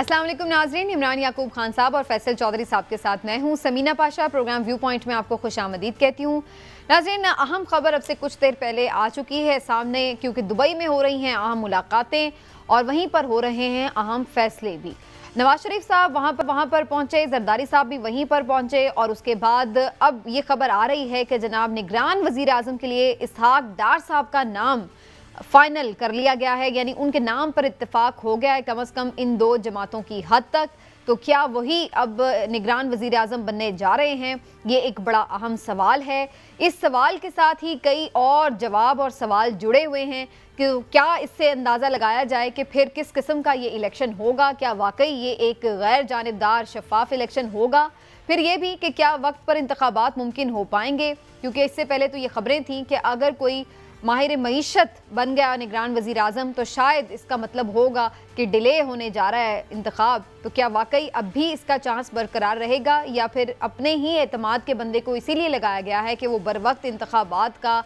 असलम नाजरीन इमरान याकूब खान साहब और फैसल चौधरी साहब के साथ मैं हूँ Samina Pasha programme view point में आपको खुश आमदीद कहती हूँ नाजरीन अहम खबर अब से कुछ देर पहले आ चुकी है सामने क्योंकि दुबई में हो रही हैं अहम मुलाकातें और वहीं पर हो रहे हैं अहम फैसले भी नवाज शरीफ साहब वहाँ पर वहाँ पर पहुँचे जरदारी साहब भी वहीं पर पहुँचे और उसके बाद अब ये खबर आ रही है कि जनाब निगरान वजीर अजम के लिए इसहाक डार साहब का नाम फाइनल कर लिया गया है यानी उनके नाम पर इत्तेफाक हो गया है कम अज़ कम इन दो जमातों की हद तक तो क्या वही अब निगरान वजीर अजम बनने जा रहे हैं ये एक बड़ा अहम सवाल है इस सवाल के साथ ही कई और जवाब और सवाल जुड़े हुए हैं कि क्या इससे अंदाज़ा लगाया जाए कि फिर किस किस्म का ये इलेक्शन होगा क्या वाकई ये एक गैर जानबदार शफाफ इलेक्शन होगा फिर ये भी कि क्या वक्त पर इंतबात मुमकिन हो पाएंगे क्योंकि इससे पहले तो ये खबरें थीं कि अगर कोई माहिर मीशत बन गया निगरान वज़ी अजम तो शायद इसका मतलब होगा कि डिले होने जा रहा है इंतखब तो क्या वाकई अब भी इसका चांस बरकरार रहेगा या फिर अपने ही अतमाद के बंदे को इसीलिए लगाया गया है कि वो बर वक्त इंतबात का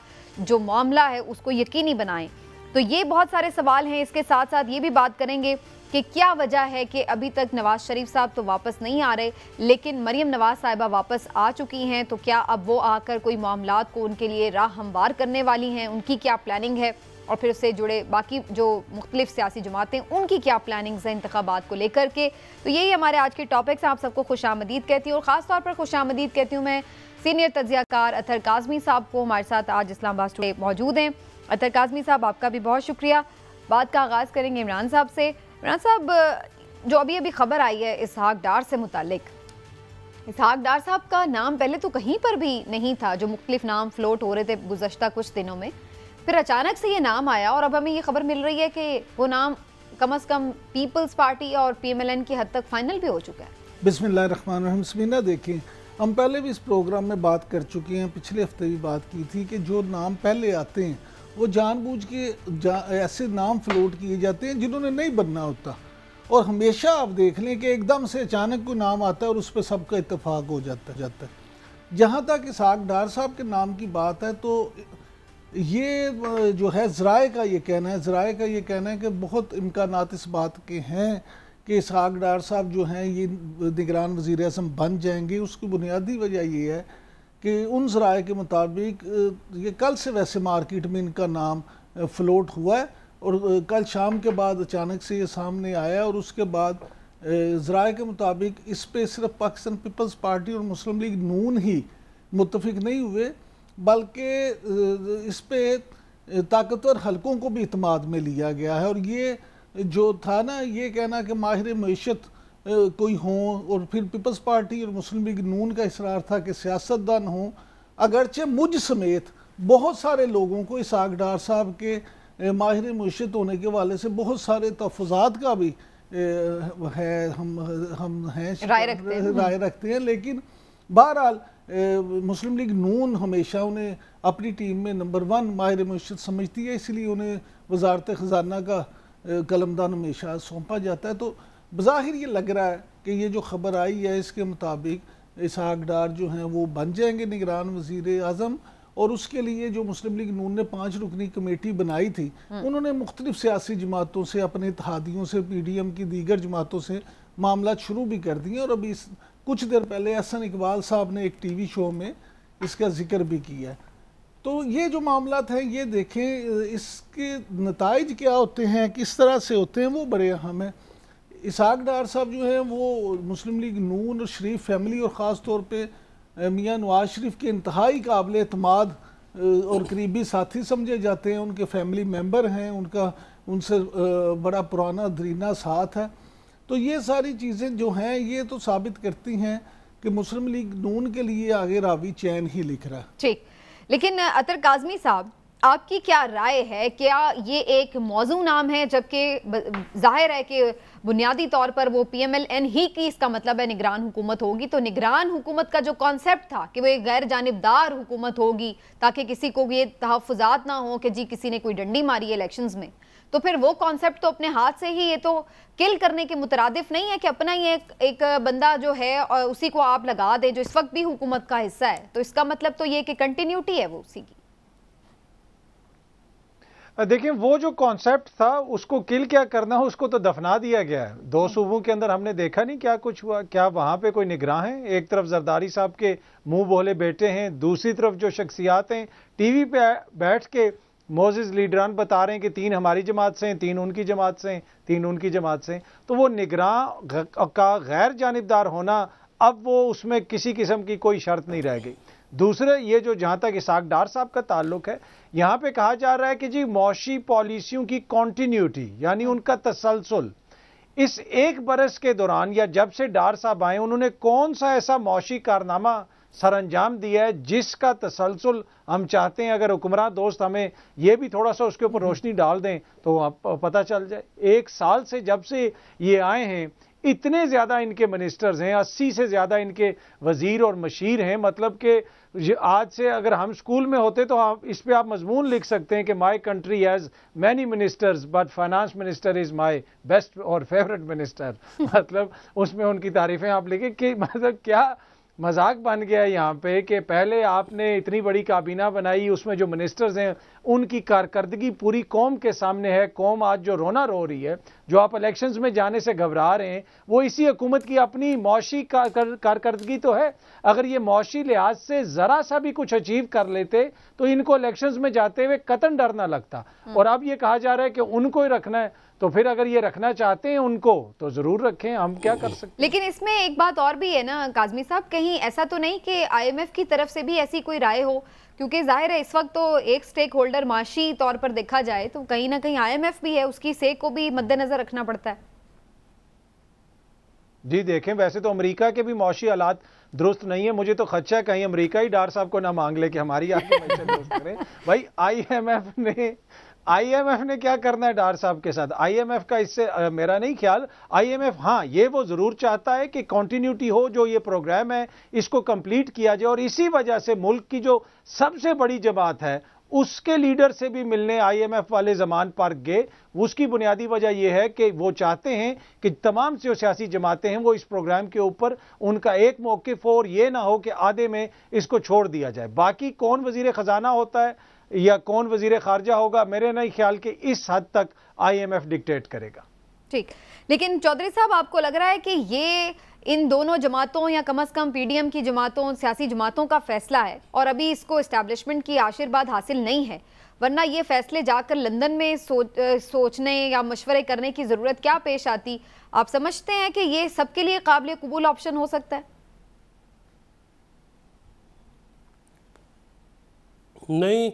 जो मामला है उसको यकीनी बनाएं तो ये बहुत सारे सवाल हैं इसके साथ साथ ये भी बात करेंगे कि क्या वजह है कि अभी तक नवाज शरीफ साहब तो वापस नहीं आ रहे लेकिन मरीम नवाज साहिबा वापस आ चुकी हैं तो क्या अब वो आकर कोई मामला को उनके लिए राह हमवार करने वाली हैं उनकी क्या प्लानिंग है और फिर उससे जुड़े बाकी जो मुख्तलिफ सियासी जमातें उनकी क्या प्लानिंग्स हैं इंतबात को लेकर के तो यही हमारे आज के टॉपिक्स हैं आप सबको खुश आमदीद कहती हूँ और ख़ासतौर पर खुश आमदीद कहती हूँ मैं सीनियर तजियाकार अतर काजमी साहब को हमारे साथ आज इस्लामाबाद स्टूडियो मौजूद हैं अतर काजमी साहब आपका भी बहुत शुक्रिया बात का आगाज़ करेंगे इमरान साहब से इमरान साहब जो अभी अभी खबर आई है इसहाक डार से मुतक इसहाक डार साहब का नाम पहले तो कहीं पर भी नहीं था जो मुख्तलिफ नाम फ्लोट हो रहे थे गुजशत कुछ दिनों में फिर अचानक से ये नाम आया और अब हमें ये खबर मिल रही है कि वो नाम कम अज़ कम पीपल्स पार्टी और पी एम एल एन की हद तक फाइनल भी हो चुका है बिस्मिल्लाहमान देखें हम पहले भी इस प्रोग्राम में बात कर चुके हैं पिछले हफ्ते भी बात की थी कि जो नाम पहले आते हैं वो जानबूझ के जा, ऐसे नाम फ्लोट किए जाते हैं जिन्होंने नहीं बनना होता और हमेशा आप देख लें कि एकदम से अचानक कोई नाम आता है और उस पर सबका इतफाक़ हो जाता जाता है जहाँ तक इसहाक डार साहब के नाम की बात है तो ये जो है ज़राए का ये कहना है ज़राए का ये कहना है कि बहुत इम्कान इस बात के हैं कि इसहाक डार साहब जो हैं ये निगरान वज़ी अजम बन जाएंगे उसकी बुनियादी वजह ये है कि उन जराए के मुताबिक ये कल से वैसे मार्केट में इनका नाम फ्लोट हुआ है और कल शाम के बाद अचानक से ये सामने आया और उसके बाद जराए के मुताबिक इस पर सिर्फ पाकिस्तान पीपल्स पार्टी और मुस्लिम लीग नून ही मुतफिक नहीं हुए बल्कि इस पर ताकतवर हलकों को भी इतमाद में लिया गया है और ये जो था ना ये कहना कि माहिर मीशत कोई हों और फिर पीपल्स पार्टी और मुस्लिम लीग नून का इसरार था कि सियासतदान हों अगरचे मुझ समेत बहुत सारे लोगों को इसाक डार साहब के माहिर मुशत होने के वाले से बहुत सारे तफजात का भी है हम हम हैं राय रखते हैं राय रखते हैं लेकिन बहरहाल मुस्लिम लीग नून हमेशा उन्हें अपनी टीम में नंबर वन माहिर मुशत समझती है इसलिए उन्हें वजारत ख़जाना का कलमदान हमेशा सौंपा जाता है तो बज़ाहिर ये लग रहा है कि ये जो खबर आई है इसके मुताबिक इसहाक डार जो हैं वो बन जाएंगे निगरान वजीर अजम और उसके लिए जो मुस्लिम लीग नून ने पाँच रुकनी कमेटी बनाई थी हम्म। उन्होंने मुख्तलिफ सियासी जमातों से अपने इतिहादियों से पी डी एम की दीगर जमातों से मामला शुरू भी कर दिए और अभी इस कुछ देर पहले एहसन इकबाल साहब ने एक टी वी शो में इसका जिक्र भी किया है तो ये जो मामला हैं ये देखें इसके नतज क्या होते हैं किस तरह से होते हैं वो बड़े अहम है इसाक डार साहब जो हैं वो मुस्लिम लीग नून और शरीफ फैमिली और ख़ास तौर पर मियाँ नवाज शरीफ के इंतहाई काबिल अतमाद और करीबी साथी समझे जाते हैं उनके फैमिली मेम्बर हैं उनका उनसे बड़ा पुराना दरीना साथ है तो ये सारी चीज़ें जो हैं ये तो साबित करती हैं कि मुस्लिम लीग नून के लिए आगे रावी चैन ही लिख रहा है ठीक लेकिन अतर काजमी साहब आपकी क्या राय है क्या ये एक मौजू नाम है जबकि जाहिर है कि बुनियादी तौर पर वो पी एम एल एन ही की इसका मतलब है निगरान हुकूमत होगी तो निगरान हुकूमत का जो कॉन्सेप्ट था कि वो एक गैर जानबदार हुकूमत होगी ताकि किसी को ये तहफात ना हो कि जी किसी ने कोई डंडी मारी इलेक्शन में तो फिर वो कॉन्सेप्ट तो अपने हाथ से ही ये तो किल करने के मुतरद नहीं है कि अपना ही एक, एक बंदा जो है और उसी को आप लगा दें जो इस वक्त भी हुकूमत का हिस्सा है तो इसका मतलब तो ये कि कंटिन्यूटी है वो उसी की देखिए वो जो कॉन्सेप्ट था उसको किल क्या करना हो उसको तो दफना दिया गया है दो हम्म। सूबों के अंदर हमने देखा नहीं क्या कुछ हुआ क्या वहां पे कोई निगरान है एक तरफ जरदारी साहब के मुंह बोले बेटे हैं दूसरी तरफ जो शख्सियात हैं टीवी पे बैठ के मोजिज लीडरान बता रहे हैं कि तीन हमारी जमात से हैं तीन उनकी जमात से हैं तीन उनकी जमात से हैं तो वो निगरान का गैर जानबदार होना अब वो उसमें किसी किस्म की कोई शर्त नहीं रह गई दूसरे ये जो जहाँ तक इसाक डार साहब का ताल्लुक है यहाँ पे कहा जा रहा है कि जी मौशी पॉलिसियों की कॉन्टिन्यूटी यानी उनका तसलसल इस एक बरस के दौरान या जब से डार साहब आए उन्होंने कौन सा ऐसा मौशी कारनामा सर अंजाम दिया है जिसका तसलसल हम चाहते हैं अगर हुक्मरान दोस्त हमें ये भी थोड़ा सा उसके ऊपर रोशनी डाल दें तो आप पता चल जाए एक साल से जब से ये आए हैं इतने ज़्यादा इनके मिनिस्टर्स हैं अस्सी से ज़्यादा इनके वज़ीर और मशीर हैं मतलब कि आज से अगर हम स्कूल में होते तो आप इस पर आप मजमून लिख सकते हैं कि my country has many ministers but finance minister is my best और फेवरेट मिनिस्टर मतलब उसमें उनकी तारीफ़ें आप लिखें कि मतलब क्या मजाक बन गया यहाँ पे कि पहले आपने इतनी बड़ी काबीना बनाई उसमें जो मिनिस्टर्स हैं उनकी कारकर्दगी पूरी कौम के सामने है कौम आज जो रोना रो रही है जो आप इलेक्शंस में जाने से घबरा रहे हैं वो इसी हुकूमत की अपनी मौशी कारकर्दगी तो है अगर ये मुशी लिहाज से ज़रा सा भी कुछ अचीव कर लेते तो इनको इलेक्शंस में जाते हुए कतन डर ना लगता हम्म। और अब ये कहा जा रहा है कि उनको ही रखना है तो फिर अगर ये रखना चाहते हैं उनको तो जरूर रखें हम क्या कर सकते लेकिन इसमें एक बात और भी है ना काजमी साहब कहीं ऐसा तो नहीं कि आईएमएफ की तरफ से भी ऐसी कोई राय हो क्योंकि जाहिर है इस वक्त तो एक स्टेक होल्डर माशी तौर पर देखा जाए तो कहीं ना कहीं आई भी है उसकी सेक को भी मद्देनजर रखना पड़ता है जी देखें वैसे तो अमेरिका के भी मौशी हालात दुरुस्त नहीं है मुझे तो खदशा है कहीं अमेरिका ही डार साहब को ना मांग ले कि हमारी आगे दुरुस्त करें भाई आईएमएफ ने आईएमएफ ने क्या करना है डार साहब के साथ आईएमएफ का इससे आ, मेरा नहीं ख्याल आईएमएफ हां ये वो जरूर चाहता है कि कंटिन्यूटी हो जो ये प्रोग्राम है इसको कंप्लीट किया जाए और इसी वजह से मुल्क की जो सबसे बड़ी जमात है उसके लीडर से भी मिलने आईएमएफ वाले जमान पर गए उसकी बुनियादी वजह यह है कि वो चाहते हैं कि तमाम जो सियासी जमातें हैं वो इस प्रोग्राम के ऊपर उनका एक मौकफ हो और ये ना हो कि आधे में इसको छोड़ दिया जाए बाकी कौन वजीर ख़जाना होता है या कौन वजीर खारजा होगा मेरे नहीं ख्याल कि इस हद तक आईएमएफ डिक्टेट करेगा ठीक लेकिन चौधरी साहब आपको लग रहा है कि ये इन दोनों जमातों या कम अज कम पीडीएम की जमातों सियासी जमातों का फैसला है और अभी इसको इस्टेब्लिशमेंट की आशीर्वाद हासिल नहीं है वरना ये फैसले जाकर लंदन में सोच सोचने या मशवरे करने की ज़रूरत क्या पेश आती आप समझते हैं कि ये सबके लिए काबिल कबूल ऑप्शन हो सकता है नहीं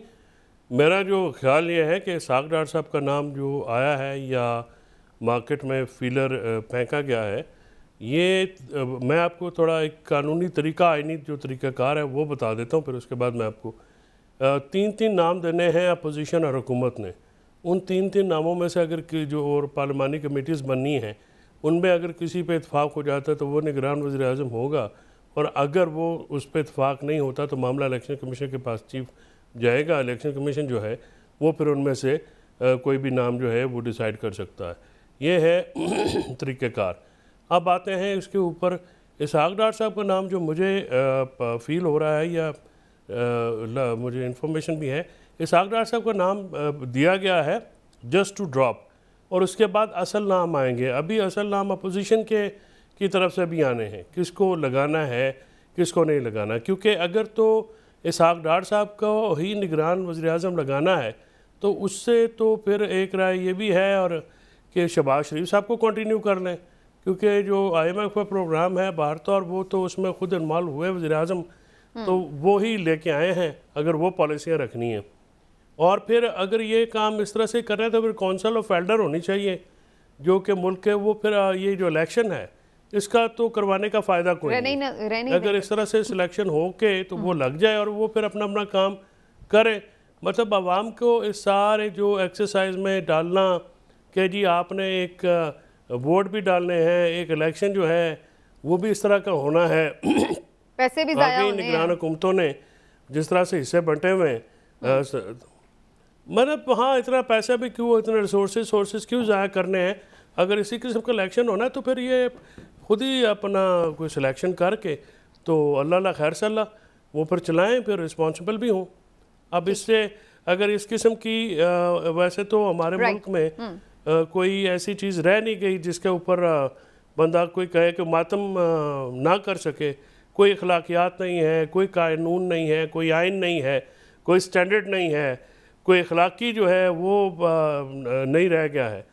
मेरा जो ख्याल ये है कि साग डार साहब का नाम जो आया है या मार्केट में फीलर फेंका गया है ये मैं आपको थोड़ा एक कानूनी तरीका आइनी जो तरीक़ाकार है वो बता देता हूँ फिर उसके बाद मैं आपको तीन तीन नाम देने हैं अपोजिशन और हुकूमत ने उन तीन तीन नामों में से अगर कि जो और पार्लिमानी कमेटीज़ बननी हैं उनमें अगर किसी पे इतफाक़ हो जाता है तो वो निगरान वजी अजम होगा और अगर वो उस पर इतफाक़ नहीं होता तो मामला इलेक्शन कमीशन के पास चीफ़ जाएगा इलेक्शन कमीशन जो है वो फिर उनमें से कोई भी नाम जो है वो डिसाइड कर सकता है ये है तरीक़ेकार अब आते हैं इसके ऊपर इसहाक डार साहब का नाम जो मुझे फील हो रहा है या मुझे इन्फॉर्मेशन भी है इसहाक डार साहब का नाम दिया गया है जस्ट टू ड्रॉप और उसके बाद असल नाम आएंगे अभी असल नाम अपोजिशन के की तरफ से भी आने हैं किसको लगाना है किसको नहीं लगाना क्योंकि अगर तो इसहाक डार साहब को ही निगरान वज़ी अजम लगाना है तो उससे तो फिर एक राय ये भी है और कि शबाज शरीफ साहब को कंटिन्यू कर लें क्योंकि जो आई एम एफ का प्रोग्राम है भारत तो और वो तो उसमें खुद इनमाल हुए वजी अजम हम्म। तो वो ही लेके आए हैं अगर वो पॉलिसियाँ रखनी हैं और फिर अगर ये काम इस तरह से कर रहे हैं तो फिर काउंसिल ऑफ एल्डर होनी चाहिए जो कि मुल्क के वो फिर ये जो इलेक्शन है इसका तो करवाने का फायदा कोई रहने नहीं, रहने अगर इस तरह से सिलेक्शन हो के तो वो लग जाए और वो फिर अपना अपना काम करे मतलब आवाम को इस सारे जो एक्सरसाइज में डालना कि जी आपने एक वोट भी डालने हैं एक इलेक्शन जो है वो भी इस तरह का होना है पैसे भी निगरान हुकूमतों ने जिस तरह से हिस्से बंटे हुए हम्म। मतलब हाँ इतना पैसा भी क्यों इतने रिसोर्स सोर्सेज क्यों ज़ाया करने हैं अगर इसी किस्म का इलेक्शन होना है तो फिर ये खुद ही अपना कोई सिलेक्शन करके तो अल्लाह ला खैर सल्ला वो फिर चलाएं फिर रिस्पॉन्सिबल भी हों अब इससे अगर इस किस्म की आ, वैसे तो हमारे मुल्क में आ, हम्म। कोई ऐसी चीज़ रह नहीं गई जिसके ऊपर बंदा कोई कहे कि मातम आ, ना कर सके कोई अखलाकियात नहीं है कोई कानून नहीं है कोई आयन नहीं है कोई स्टैंडर्ड नहीं है कोई अखलाकी जो है वो नहीं रह गया है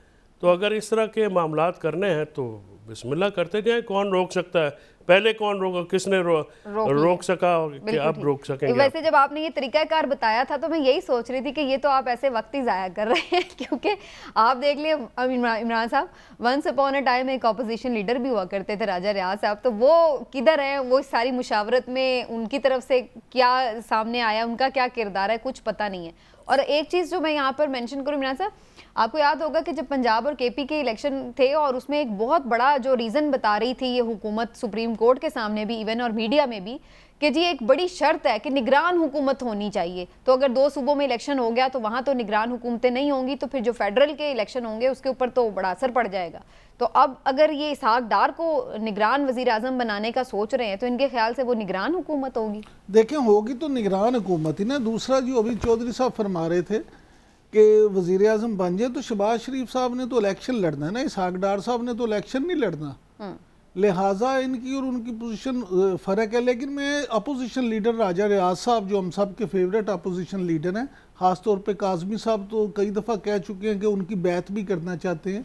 तो अगर इस तरह के मामला करने हैं तो बिस्मिल्लाह करते जाए कौन रोक सकता है पहले कौन रोका किसने रो, रोक, रोक सका कि आप रोक सकेंगे वैसे जब आपने ये तरीकाकार बताया था तो मैं यही सोच रही थी कि ये तो आप ऐसे वक्त ही ज़ाया कर रहे हैं क्योंकि आप देख लिए इमरान साहब वंस अपॉन अ टाइम एक अपोजिशन लीडर भी हुआ करते थे राजा रियाज साहब तो वो किधर हैं वो सारी मुशावरत में उनकी तरफ से क्या सामने आया उनका क्या किरदार है कुछ पता नहीं है और एक चीज़ जो मैं यहाँ पर मैंशन करूँ मीना साहब आपको याद होगा कि जब पंजाब और केपी के इलेक्शन थे और उसमें एक बहुत बड़ा जो रीज़न बता रही थी ये हुकूमत सुप्रीम कोर्ट के सामने भी इवन और मीडिया में भी कि जी एक बड़ी शर्त है कि निगरान हुकूमत होनी चाहिए तो अगर दो सूबों में इलेक्शन हो गया तो वहाँ तो निगरान हुकूमतें नहीं होंगी तो फिर जो फेडरल के इलेक्शन होंगे उसके ऊपर तो बड़ा असर पड़ जाएगा तो अब अगर ये इसहाक डार को निगरान वजीर अजम बनाने का सोच रहे हैं तो इनके ख्याल से वो निगरान हुकूमत होगी देखें होगी तो निगरान हुकूमत ही ना दूसरा जो अभी चौधरी साहब फरमा रहे थे कि वजीर अजम बन जाए तो शबाज शरीफ साहब ने तो इलेक्शन लड़ना है ना इसहाक डार साहब ने तो इलेक्शन नहीं लड़ना हाँ। लिहाजा इनकी और उनकी पोजीशन फ़र्क है लेकिन मैं अपोजिशन लीडर राजा रियाज साहब जो हम सब के फेवरेट अपोजिशन लीडर हैं ख़ासतौर पे काजमी साहब तो कई दफ़ा कह चुके हैं कि उनकी बैत भी करना चाहते हैं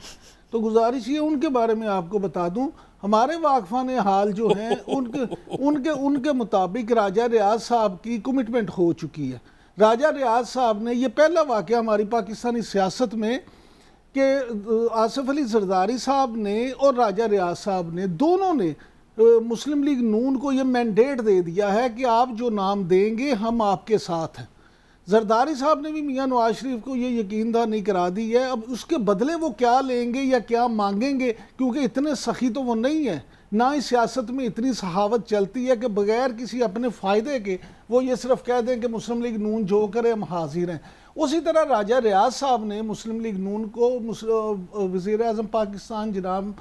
तो गुजारिश ये उनके बारे में आपको बता दूं हमारे वाकफान हाल जो हैं उनके उनके उनके मुताबिक राजा रियाज साहब की कमिटमेंट हो चुकी है राजा रियाज साहब ने यह पहला वाक़ हमारी पाकिस्तानी सियासत में कि आसिफ अली जरदारी साहब ने और राजा रियाज साहब ने दोनों ने मुस्लिम लीग नून को ये मैंडेट दे दिया है कि आप जो नाम देंगे हम आपके साथ हैं जरदारी साहब ने भी मियाँ नवाज शरीफ को ये यकीन दा नहीं करा दी है अब उसके बदले वो क्या लेंगे या क्या मांगेंगे क्योंकि इतने सखी तो वो नहीं है ना ही सियासत में इतनी सहावत चलती है कि बगैर किसी अपने फ़ायदे के वो ये सिर्फ कह दें कि मुस्लिम लीग नून जो करे हम हाजिर हैं उसी तरह राजा रियाज साहब ने मुस्लिम लीग नून को वजीर अजम पाकिस्तान जनाब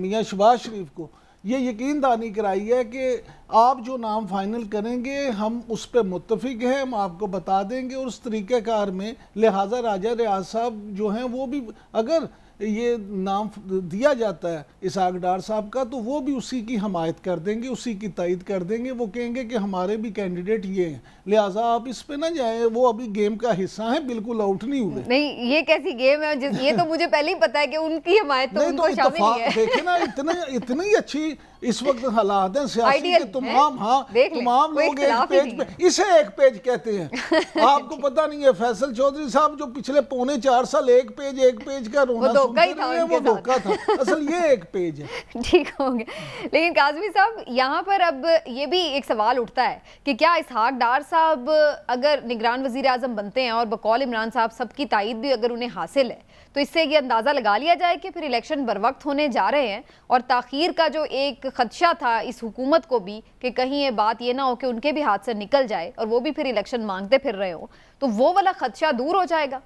मियाँ शबाज शरीफ को ये यकीन दानी कराई है कि आप जो नाम फाइनल करेंगे हम उस पर मुतफिक हैं हम आपको बता देंगे और उस तरीक़ेकार में लिहाजा राजा रियाज साहब जो हैं वो भी अगर ये नाम दिया जाता है इसाक डार साहब का तो वो भी उसी की हमायत कर देंगे उसी की तइद कर देंगे वो कहेंगे कि हमारे भी कैंडिडेट ये हैं लिहाजा आप इस पे ना जाएं वो अभी गेम का हिस्सा है बिल्कुल आउट नहीं हुए नहीं ये कैसी गेम है जिस ये तो मुझे पहले ही पता है कि उनकी हमायत तो, तो देखे ना इतना इतनी अच्छी इस वक्त हालात हैं सियासी के तमाम हाँ तमाम लोग एक पेज पे इसे एक पेज कहते हैं आपको पता नहीं है फैसल चौधरी साहब जो पिछले पौने चार साल एक पेज एक पेज का रोना वो धोखा था, असल ये एक पेज है ठीक हो गया लेकिन काजमी साहब यहाँ पर अब ये भी एक सवाल उठता है कि क्या इसहाक डार साहब अगर निगरान वजीर बनते हैं और बकौल इमरान साहब सबकी तइद भी अगर उन्हें हासिल है तो इससे ये अंदाज़ा लगा लिया जाए कि फिर इलेक्शन बर वक्त होने जा रहे हैं और तखीर का जो एक खदशा था इस हुकूमत को भी कि कहीं ये बात ये ना हो कि उनके भी हाथ से निकल जाए और वो भी फिर इलेक्शन मांगते फिर रहे हो तो वो वाला खदशा दूर हो जाएगा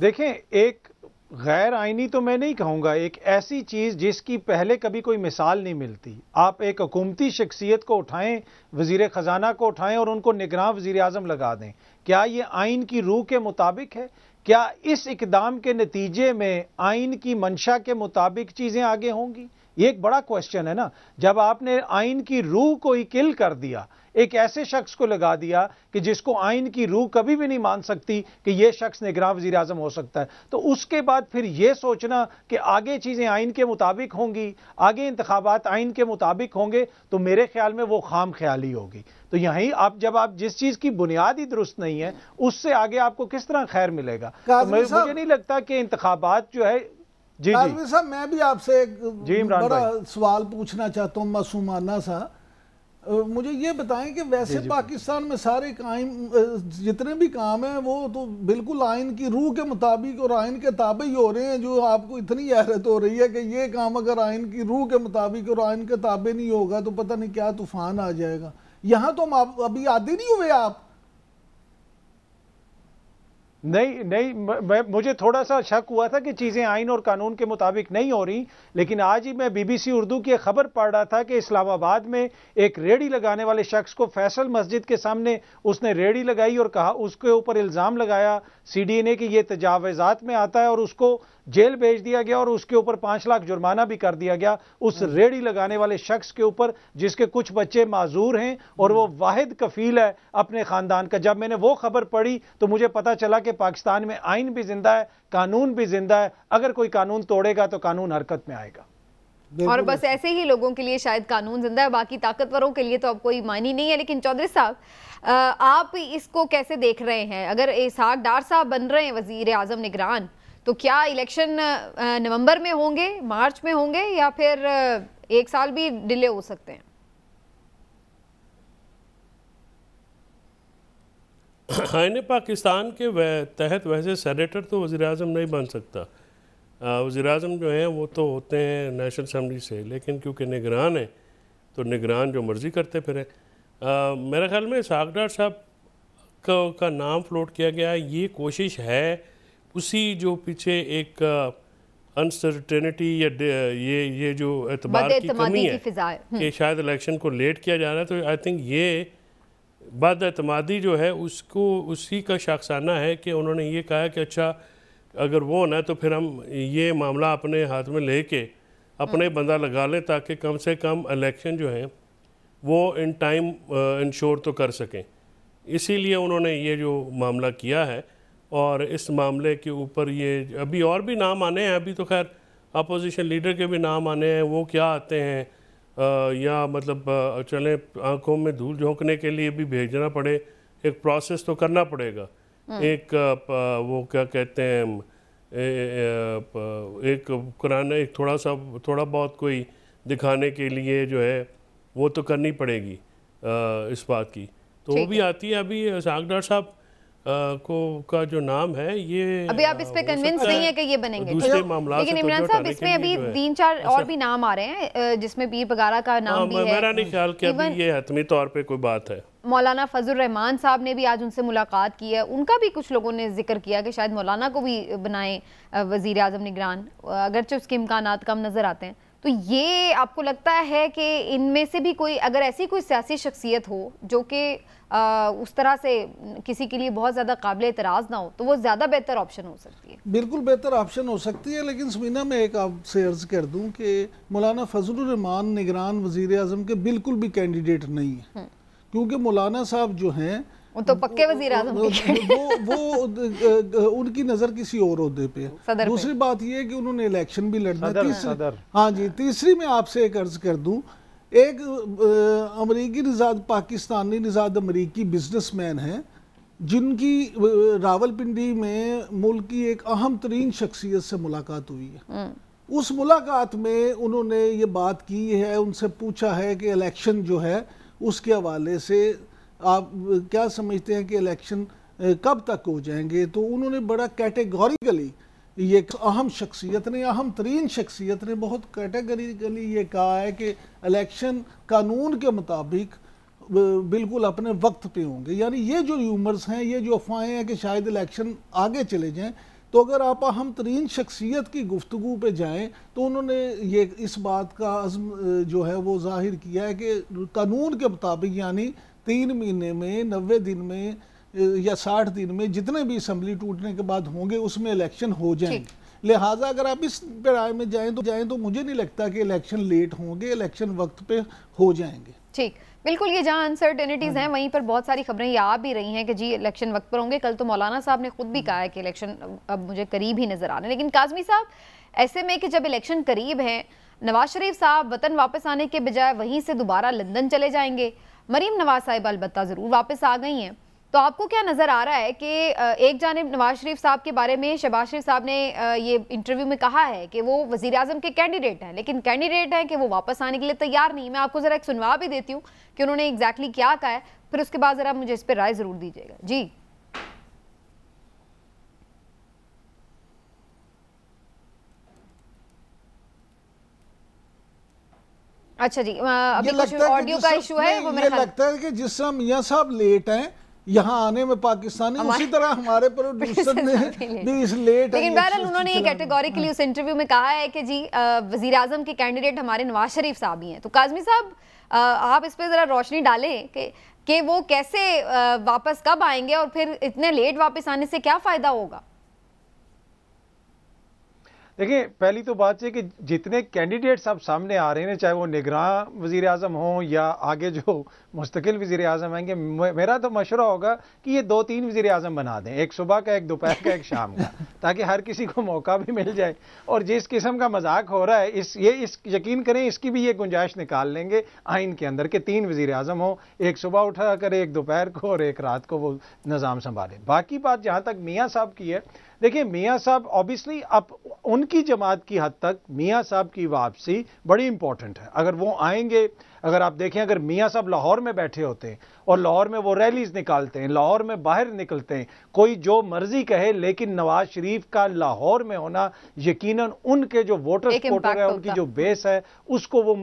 देखें एक गैर आइनी तो मैं नहीं कहूँगा एक ऐसी चीज़ जिसकी पहले कभी कोई मिसाल नहीं मिलती आप एक हकूमती शख्सियत को उठाएं वजीर ख़जाना को उठाएं और उनको निगरान वज़ी अजम लगा दें क्या ये आइन की रूह के मुताबिक है क्या इस इकदाम के नतीजे में आइन की मंशा के मुताबिक चीज़ें आगे होंगी ये एक बड़ा क्वेश्चन है ना जब आपने आइन की रूह को ही किल कर दिया एक ऐसे शख्स को लगा दिया कि जिसको आइन की रूह कभी भी नहीं मान सकती कि यह शख्स निगरान वजी अजम हो सकता है तो उसके बाद फिर यह सोचना कि आगे चीज़ें आइन के मुताबिक होंगी आगे इंतबात आइन के मुताबिक होंगे तो मेरे ख्याल में वो खाम ख्याली होगी तो यहीं आप जब आप जिस चीज़ की बुनियाद ही दुरुस्त नहीं है उससे आगे आपको किस तरह खैर मिलेगा तो मुझे नहीं लगता कि इंतबात जो है जी जी साहब मैं भी आपसे एक बड़ा सवाल पूछना चाहता हूँ मासूमाना सा मुझे ये बताएं कि वैसे जी जी पाकिस्तान में सारे काम जितने भी काम हैं वो तो बिल्कुल आइन की रूह के मुताबिक और आइन के ताबे ही हो रहे हैं जो आपको इतनी हैरत हो रही है कि ये काम अगर आइन की रूह के मुताबिक और आइन के ताबे नहीं होगा तो पता नहीं क्या तूफान आ जाएगा यहाँ तो हम अभी आदि नहीं हुए आप नहीं नहीं मुझे थोड़ा सा शक हुआ था कि चीज़ें आइन और कानून के मुताबिक नहीं हो रही लेकिन आज ही मैं बीबीसी उर्दू की खबर पढ़ रहा था कि इस्लामाबाद में एक रेडी लगाने वाले शख्स को फैसल मस्जिद के सामने उसने रेडी लगाई और कहा उसके ऊपर इल्ज़ाम लगाया सीडीएनए की ये तजावजात में आता है और उसको जेल भेज दिया गया और उसके ऊपर पांच लाख जुर्माना भी कर दिया गया उस हम्म। रेडी लगाने वाले शख्स के ऊपर जिसके कुछ बच्चे माजूर हैं और वो हम्म। वाहिद कफील है अपने खानदान का जब मैंने वो खबर पढ़ी तो मुझे पता चला कि कि पाकिस्तान में आइन भी जिंदा है कानून भी जिंदा है अगर कोई कानून तोड़ेगा तो कानून हरकत में आएगा और बस ऐसे ही लोगों के लिए शायद कानून जिंदा है बाकी ताकतवरों के लिए तो अब कोई मानी नहीं है लेकिन चौधरी साहब आप इसको कैसे देख रहे हैं अगर इसहाक डार साहब बन रहे हैं वजीर आजम निगरान तो क्या इलेक्शन नवंबर में होंगे मार्च में होंगे या फिर एक साल भी डिले हो सकते हैं आयन पाकिस्तान के वह तहत वैसे सेनेटर तो वज़ी अजम नहीं बन सकता वज़ी अजम जो हैं वो तो होते हैं नेशनल असम्बली से लेकिन क्योंकि निगरान है तो निगरान जो मर्ज़ी करते फिरें मेरे ख्याल में सागडार साहब का, का नाम फ्लोट किया गया ये कोशिश है उसी जो पीछे एक अनसर्टेनिटी या ये ये जो एतबार की कमी है हम्म। कि शायद इलेक्शन को लेट किया जा रहा है तो आई थिंक ये बदअतमादी जो है उसको उसी का शाखसाना है कि उन्होंने ये कहा कि अच्छा अगर वो ना तो फिर हम ये मामला अपने हाथ में ले कर अपने हाँ। बंदा लगा लें ताकि कम से कम इलेक्शन जो है वो इन टाइम इंश्योर तो कर सकें इसीलिए उन्होंने ये जो मामला किया है और इस मामले के ऊपर ये अभी और भी नाम आने हैं अभी तो खैर अपोजिशन लीडर के भी नाम आने हैं वो क्या आते हैं या मतलब चले आंखों में धूल झोंकने के लिए भी भेजना पड़े एक प्रोसेस तो करना पड़ेगा हम्म। एक वो क्या कहते हैं एक कराना एक थोड़ा सा थोड़ा बहुत कोई दिखाने के लिए जो है वो तो करनी पड़ेगी इस बात की तो वो भी आती है अभी साग डॉक्टर साहब को का जो नाम है ये अभी आप इस पे कन्विंस नहीं है कि ये बनेंगे लेकिन तो इमरान साहब इसमें अभी तीन चार और अच्छा। भी नाम आ रहे हैं जिसमें बीर बगारा का नाम हाँ, भी है मेरा नहीं ख्याल कि अभी ये हतमी तौर पे कोई बात है मौलाना फजल रहमान साहब ने भी आज उनसे मुलाकात की है उनका भी कुछ लोगों ने जिक्र किया कि शायद मौलाना को भी बनाए वजीर अजम निगरान अगरचे उसके इम्कान कम नज़र आते हैं तो ये आपको लगता है कि इनमें से भी कोई अगर ऐसी कोई सियासी शख्सियत हो जो कि उस तरह से किसी के लिए बहुत ज़्यादा काबिल एतराज़ ना हो तो वो ज़्यादा बेहतर ऑप्शन हो सकती है बिल्कुल बेहतर ऑप्शन हो सकती है लेकिन समीना मैं एक आपसे अर्ज़ कर दूँ कि मौलाना फजलान निगरान वज़ी अजम के बिल्कुल भी कैंडिडेट नहीं है हम्म। क्योंकि मौलाना साहब जो हैं वो तो पक्के वजीर आजम वो, उनकी नजर किसी और पे है दूसरी बात यह है कि उन्होंने इलेक्शन भी लड़ना तीसरी हाँ जी तीसरी मैं आपसे एक अर्ज कर दू एक अमरीकी निजाद पाकिस्तानी निजाद अमरीकी बिजनेसमैन हैं जिनकी रावलपिंडी में मुल्क की एक अहम तरीन शख्सियत से मुलाकात हुई है हम्म। उस मुलाकात में उन्होंने ये बात की है उनसे पूछा है कि इलेक्शन जो है उसके हवाले से आप क्या समझते हैं कि इलेक्शन कब तक हो जाएंगे तो उन्होंने बड़ा कैटेगोरिकली ये अहम शख्सियत ने अहम तरीन शख्सियत ने बहुत कैटेगरीकली ये कहा है कि इलेक्शन कानून के मुताबिक बिल्कुल अपने वक्त पे होंगे यानी ये जो यूमर्स हैं ये जो अफवाहें हैं कि शायद इलेक्शन आगे चले जाएं तो अगर आप अहम तरीन शख्सियत की गुफ्तु पे जाएं तो उन्होंने ये इस बात का अज़म जो है वो जाहिर किया है कि कानून के मुताबिक यानी तीन महीने में नबे दिन में या साठ दिन में जितने भी असम्बली टूटने के बाद होंगे उसमें इलेक्शन हो जाएंगे लिहाजा अगर आप इस राय में जाएं तो जाएं तो मुझे नहीं लगता कि इलेक्शन लेट होंगे इलेक्शन वक्त पे हो जाएंगे ठीक बिल्कुल ये जहाँ अनसर्टेनिटीज़ हैं हाँ। वहीं पर बहुत सारी खबरें ये आ भी रही हैं कि जी इलेक्शन वक्त पर होंगे कल तो मौलाना साहब ने खुद भी हाँ। कहा है कि इलेक्शन अब मुझे करीब ही नज़र आ रहे हैं लेकिन काजमी साहब ऐसे में कि जब इलेक्शन करीब हैं नवाज शरीफ साहब वतन वापस आने के बजाय वहीं से दोबारा लंदन चले जाएंगे मरीम नवाज साहिब अलबत्ता ज़रूर वापस आ गई हैं तो आपको क्या नज़र आ रहा है कि एक जानब नवाज शरीफ साहब के बारे में शहबाज शरीफ साहब ने ये इंटरव्यू में कहा है कि वो वज़ी अजम के कैंडिडेट हैं लेकिन कैंडिडेट हैं कि वो वापस आने के लिए तैयार नहीं मैं आपको ज़रा एक सुनवा भी देती हूँ कि उन्होंने एग्जैक्टली क्या कहा है फिर उसके बाद ज़रा मुझे इस पर राय ज़रूर दीजिएगा जी अच्छा जी अभी कुछ ऑडियो का इशू है वो मेरे लगता है कि जिस तरह मियाँ साहब लेट हैं यहाँ आने में पाकिस्तानी उसी तरह हमारे प्रोड्यूसर ने भी इस लेट लेकिन बहरहाल उन्होंने ये कैटेगोरिकली हाँ। उस इंटरव्यू में कहा है कि जी वजीर आजम के कैंडिडेट हमारे नवाज शरीफ साहब ही हैं तो काजमी साहब आप इस पर ज़रा रोशनी डालें कि कि वो कैसे वापस कब आएंगे और फिर इतने लेट वापस आने से क्या फ़ायदा होगा देखिए पहली तो बात यह कि जितने कैंडिडेट्स अब सामने आ रहे हैं चाहे वो निगरान वजीर अजम हों या आगे जो मुस्तकिल वजीर अजम आएंगे मेरा तो मशवरा होगा कि ये दो तीन वजीर अजम बना दें एक सुबह का एक दोपहर का एक शाम का ताकि हर किसी को मौका भी मिल जाए और जिस किस्म का मजाक हो रहा है इस ये इस यकीन करें इसकी भी ये गुंजाइश निकाल लेंगे आइन के अंदर के तीन वजीर अजम हों एक सुबह उठा कर एक दोपहर को और एक रात को वो निज़ाम संभालें बाकी बात जहाँ तक मियाँ साहब की है देखिए मियाँ साहब ऑब्वियसली अब उनकी जमात की हद तक मियाँ साहब की वापसी बड़ी इंपॉर्टेंट है अगर वो आएंगे अगर आप देखें अगर मियाँ साहब लाहौर में बैठे होते हैं और लाहौर में वो रैलीज निकालते हैं लाहौर में बाहर निकलते हैं कोई जो मर्जी कहे लेकिन नवाज शरीफ का लाहौर में होना यकीनन उनके जो वोटर वोटर है उनकी जो बेस है उसको वो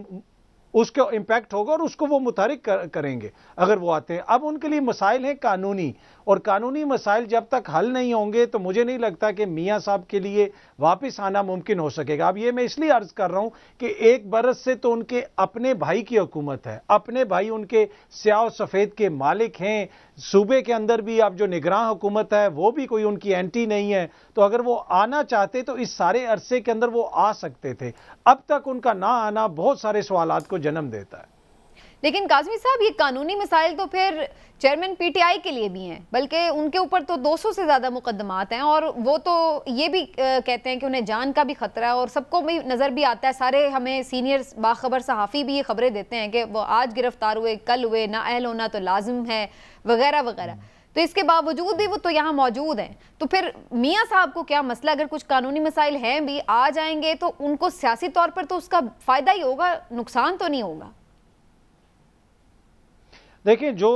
उसका इम्पैक्ट होगा और उसको वो मुतहरिक कर, करेंगे अगर वो आते हैं अब उनके लिए मसाइल हैं कानूनी और कानूनी मसाइल जब तक हल नहीं होंगे तो मुझे नहीं लगता कि मियाँ साहब के लिए वापस आना मुमकिन हो सकेगा अब ये मैं इसलिए अर्ज़ कर रहा हूँ कि एक बरस से तो उनके अपने भाई की हुकूमत है अपने भाई उनके स्या सफ़ेद के मालिक हैं सूबे के अंदर भी अब जो निगरान हुकूमत है वो भी कोई उनकी एंटी नहीं है तो अगर वो आना चाहते तो इस सारे अरसे के अंदर वो आ सकते थे अब तक उनका ना आना बहुत सारे सवाल को जन्म देता है लेकिन काजमी साहब ये कानूनी मिसाइल तो फिर चेयरमैन पीटीआई के लिए भी हैं बल्कि उनके ऊपर तो 200 से ज़्यादा मुकदमात हैं और वो तो ये भी कहते हैं कि उन्हें जान का भी खतरा है और सबको भी नज़र भी आता है सारे हमें सीनियर बाखबर सहाफ़ी भी ये खबरें देते हैं कि वो आज गिरफ्तार हुए कल हुए ना अहल होना तो लाजम है वगैरह वगैरह तो इसके बावजूद भी वो तो यहाँ मौजूद हैं तो फिर मियाँ साहब को क्या मसला अगर कुछ कानूनी मसाइल हैं भी आ जाएंगे तो उनको सियासी तौर पर तो उसका फ़ायदा ही होगा नुकसान तो नहीं होगा देखिए जो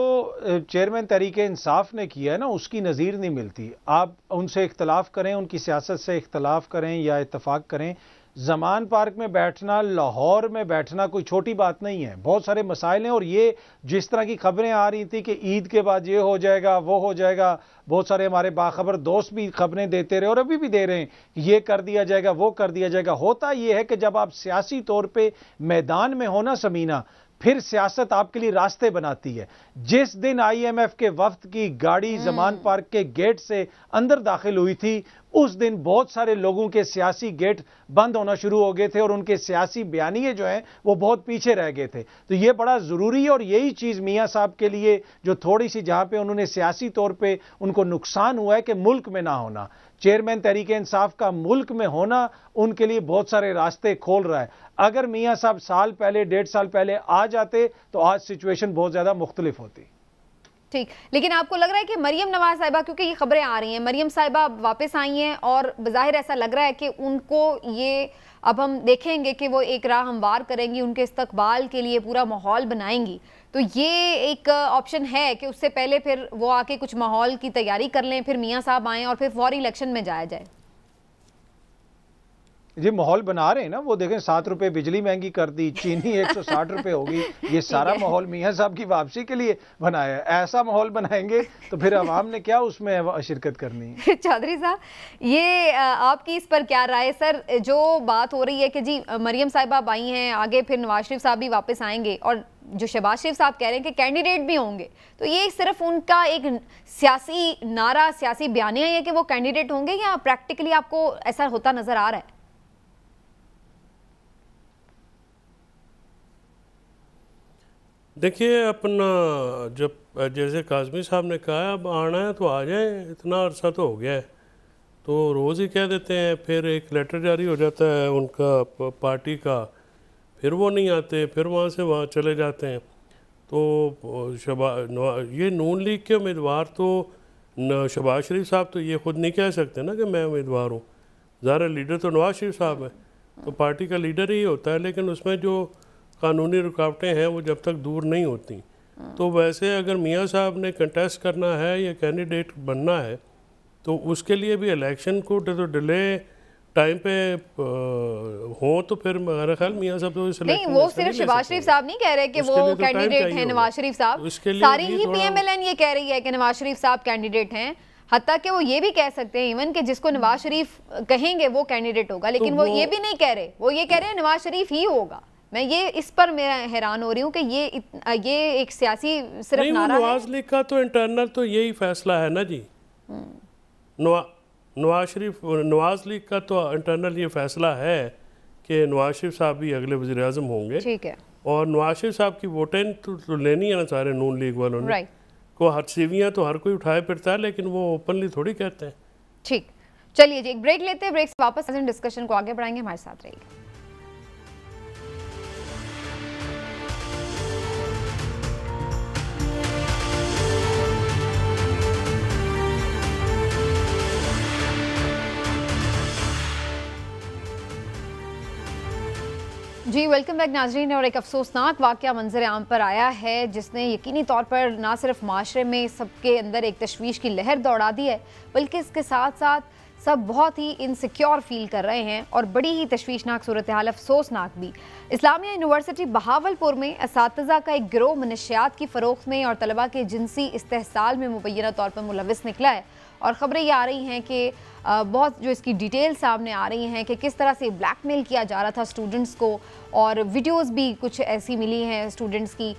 चेयरमैन तरीके इंसाफ ने किया है ना उसकी नज़ीर नहीं मिलती आप उनसे इख्तलाफ करें उनकी सियासत से इख्तलाफ करें या इतफाक़ करें जमान पार्क में बैठना लाहौर में बैठना कोई छोटी बात नहीं है बहुत सारे मसाइल हैं और ये जिस तरह की खबरें आ रही थी कि ईद के बाद ये हो जाएगा वो हो जाएगा बहुत सारे हमारे बाखबर दोस्त भी खबरें देते रहे और अभी भी दे रहे हैं कि ये कर दिया जाएगा वो कर दिया जाएगा होता ये है कि जब आप सियासी तौर पर मैदान में हो ना समीना फिर सियासत आपके लिए रास्ते बनाती है जिस दिन आईएमएफ के वफ्त की गाड़ी हम्म। जमान पार्क के गेट से अंदर दाखिल हुई थी उस दिन बहुत सारे लोगों के सियासी गेट बंद होना शुरू हो गए थे और उनके सियासी बयानिए जो हैं वो बहुत पीछे रह गए थे तो ये बड़ा ज़रूरी है और यही चीज़ मियाँ साहब के लिए जो थोड़ी सी जहाँ पे उन्होंने सियासी तौर पे उनको नुकसान हुआ है कि मुल्क में ना होना चेयरमैन तहरीक इंसाफ का मुल्क में होना उनके लिए बहुत सारे रास्ते खोल रहा है अगर मियाँ साहब साल पहले डेढ़ साल पहले आ जाते तो आज सिचुएशन बहुत ज़्यादा मुख्तलिफ होती ठीक लेकिन आपको लग रहा है कि मरियम नवाज साहिबा क्योंकि ये खबरें आ रही हैं मरियम साहिबा वापस आई हैं और बाहिर ऐसा लग रहा है कि उनको ये अब हम देखेंगे कि वो एक राह हमवार करेंगी उनके इस्तकबाल के लिए पूरा माहौल बनाएंगी तो ये एक ऑप्शन है कि उससे पहले फिर वो आके कुछ माहौल की तैयारी कर लें फिर मियाँ साहब आएँ और फिर फौरी इलेक्शन में जाया जाए ये माहौल बना रहे हैं ना वो देखें सात रुपए बिजली महंगी कर दी चीनी एक सौ साठ रुपए होगी ये सारा माहौल मियाँ साहब की वापसी के लिए बनाया है ऐसा माहौल बनाएंगे तो फिर आवाम ने क्या उसमें शिरकत करनी है चौधरी साहब ये आपकी इस पर क्या राय सर जो बात हो रही है कि जी मरियम साहिबा आप आई हैं आगे फिर नवाज शरीफ साहब भी वापस आएंगे और जो शहबाज शरीफ साहब कह रहे हैं कि कैंडिडेट भी होंगे तो ये सिर्फ उनका एक सियासी नारा सियासी बयानिया है कि वो कैंडिडेट होंगे या प्रैक्टिकली आपको ऐसा होता नज़र आ रहा है देखिए अपना जब जैसे काजमी साहब ने कहा अब आना है तो आ जाए इतना अरसा तो हो गया है तो रोज़ ही कह देते हैं फिर एक लेटर जारी हो जाता है उनका पार्टी का फिर वो नहीं आते फिर वहाँ से वहाँ चले जाते हैं तो शबा ये नून लीग के उम्मीदवार तो शबाज शरीफ साहब तो ये खुद नहीं कह सकते ना कि मैं उम्मीदवार हूँ ज़ाहिर लीडर तो नवाज शरीफ साहब है तो पार्टी का लीडर ही होता है लेकिन उसमें जो कानूनी रुकावटें हैं वो जब तक दूर नहीं होती तो वैसे अगर मियाँ साहब ने कंटेस्ट करना है या कैंडिडेट बनना है तो उसके लिए भी इलेक्शन को तो डिले टाइम पे हो तो फिर मेरा ख्याल मियाँ साहब तो नहीं वो सिर्फ शहबाज शरीफ साहब नहीं कह रहे कि वो कैंडिडेट तो हैं नवाज शरीफ साहब सारी ही पीएमएलएन ये कह रही है कि नवाज शरीफ साहब कैंडिडेट हैं हती कि वो ये भी कह सकते हैं इवन कि जिसको नवाज शरीफ कहेंगे वो कैंडिडेट होगा लेकिन तो वो, वो ये भी नहीं कह रहे वो ये कह रहे हैं नवाज शरीफ ही होगा मैं ये इस पर मेरा हैरान हो रही हूँ कि ये ये एक सियासी सिर्फ नारा नवाज लीग का तो इंटरनल तो यही फैसला है ना जी हम्म। नवाज नवाज शरीफ नवाज लीग का तो इंटरनल ये फैसला है कि नवाज शरीफ साहब भी अगले वजीर अजम होंगे ठीक है और नवाज शरीफ साहब की वोटें तो, तो लेनी है ना सारे नून लीग वालों ने को हर सीवियाँ तो हर कोई उठाए फिरता है लेकिन वो ओपनली थोड़ी कहते हैं ठीक चलिए जी एक ब्रेक लेते हैं ब्रेक से वापस डिस्कशन को आगे बढ़ाएंगे हमारे साथ रहिएगा जी वेलकम बैक नाजरीन और एक अफसोसनाक वाक़ मंजर आम पर आया है जिसने यकीनी तौर पर ना सिर्फ माशरे में सबके अंदर एक तशवीश की लहर दौड़ा दी है बल्कि इसके साथ साथ सब बहुत ही इनसिक्योर फील कर रहे हैं और बड़ी ही तशवीशनाक सूरत हाल अफसोसनाक भी इस्लामिया यूनिवर्सिटी बहावलपुर में इस का एक ग्रोह मनशियात की फ़रोख में और तलबा के जिनसी इस्तेसाल में मुबैना तौर पर मुलविस निकला है और ख़बरें ये आ रही हैं कि बहुत जो इसकी डिटेल सामने आ रही हैं कि किस तरह से ब्लैकमेल किया जा रहा था स्टूडेंट्स को और वीडियोस भी कुछ ऐसी मिली हैं स्टूडेंट्स की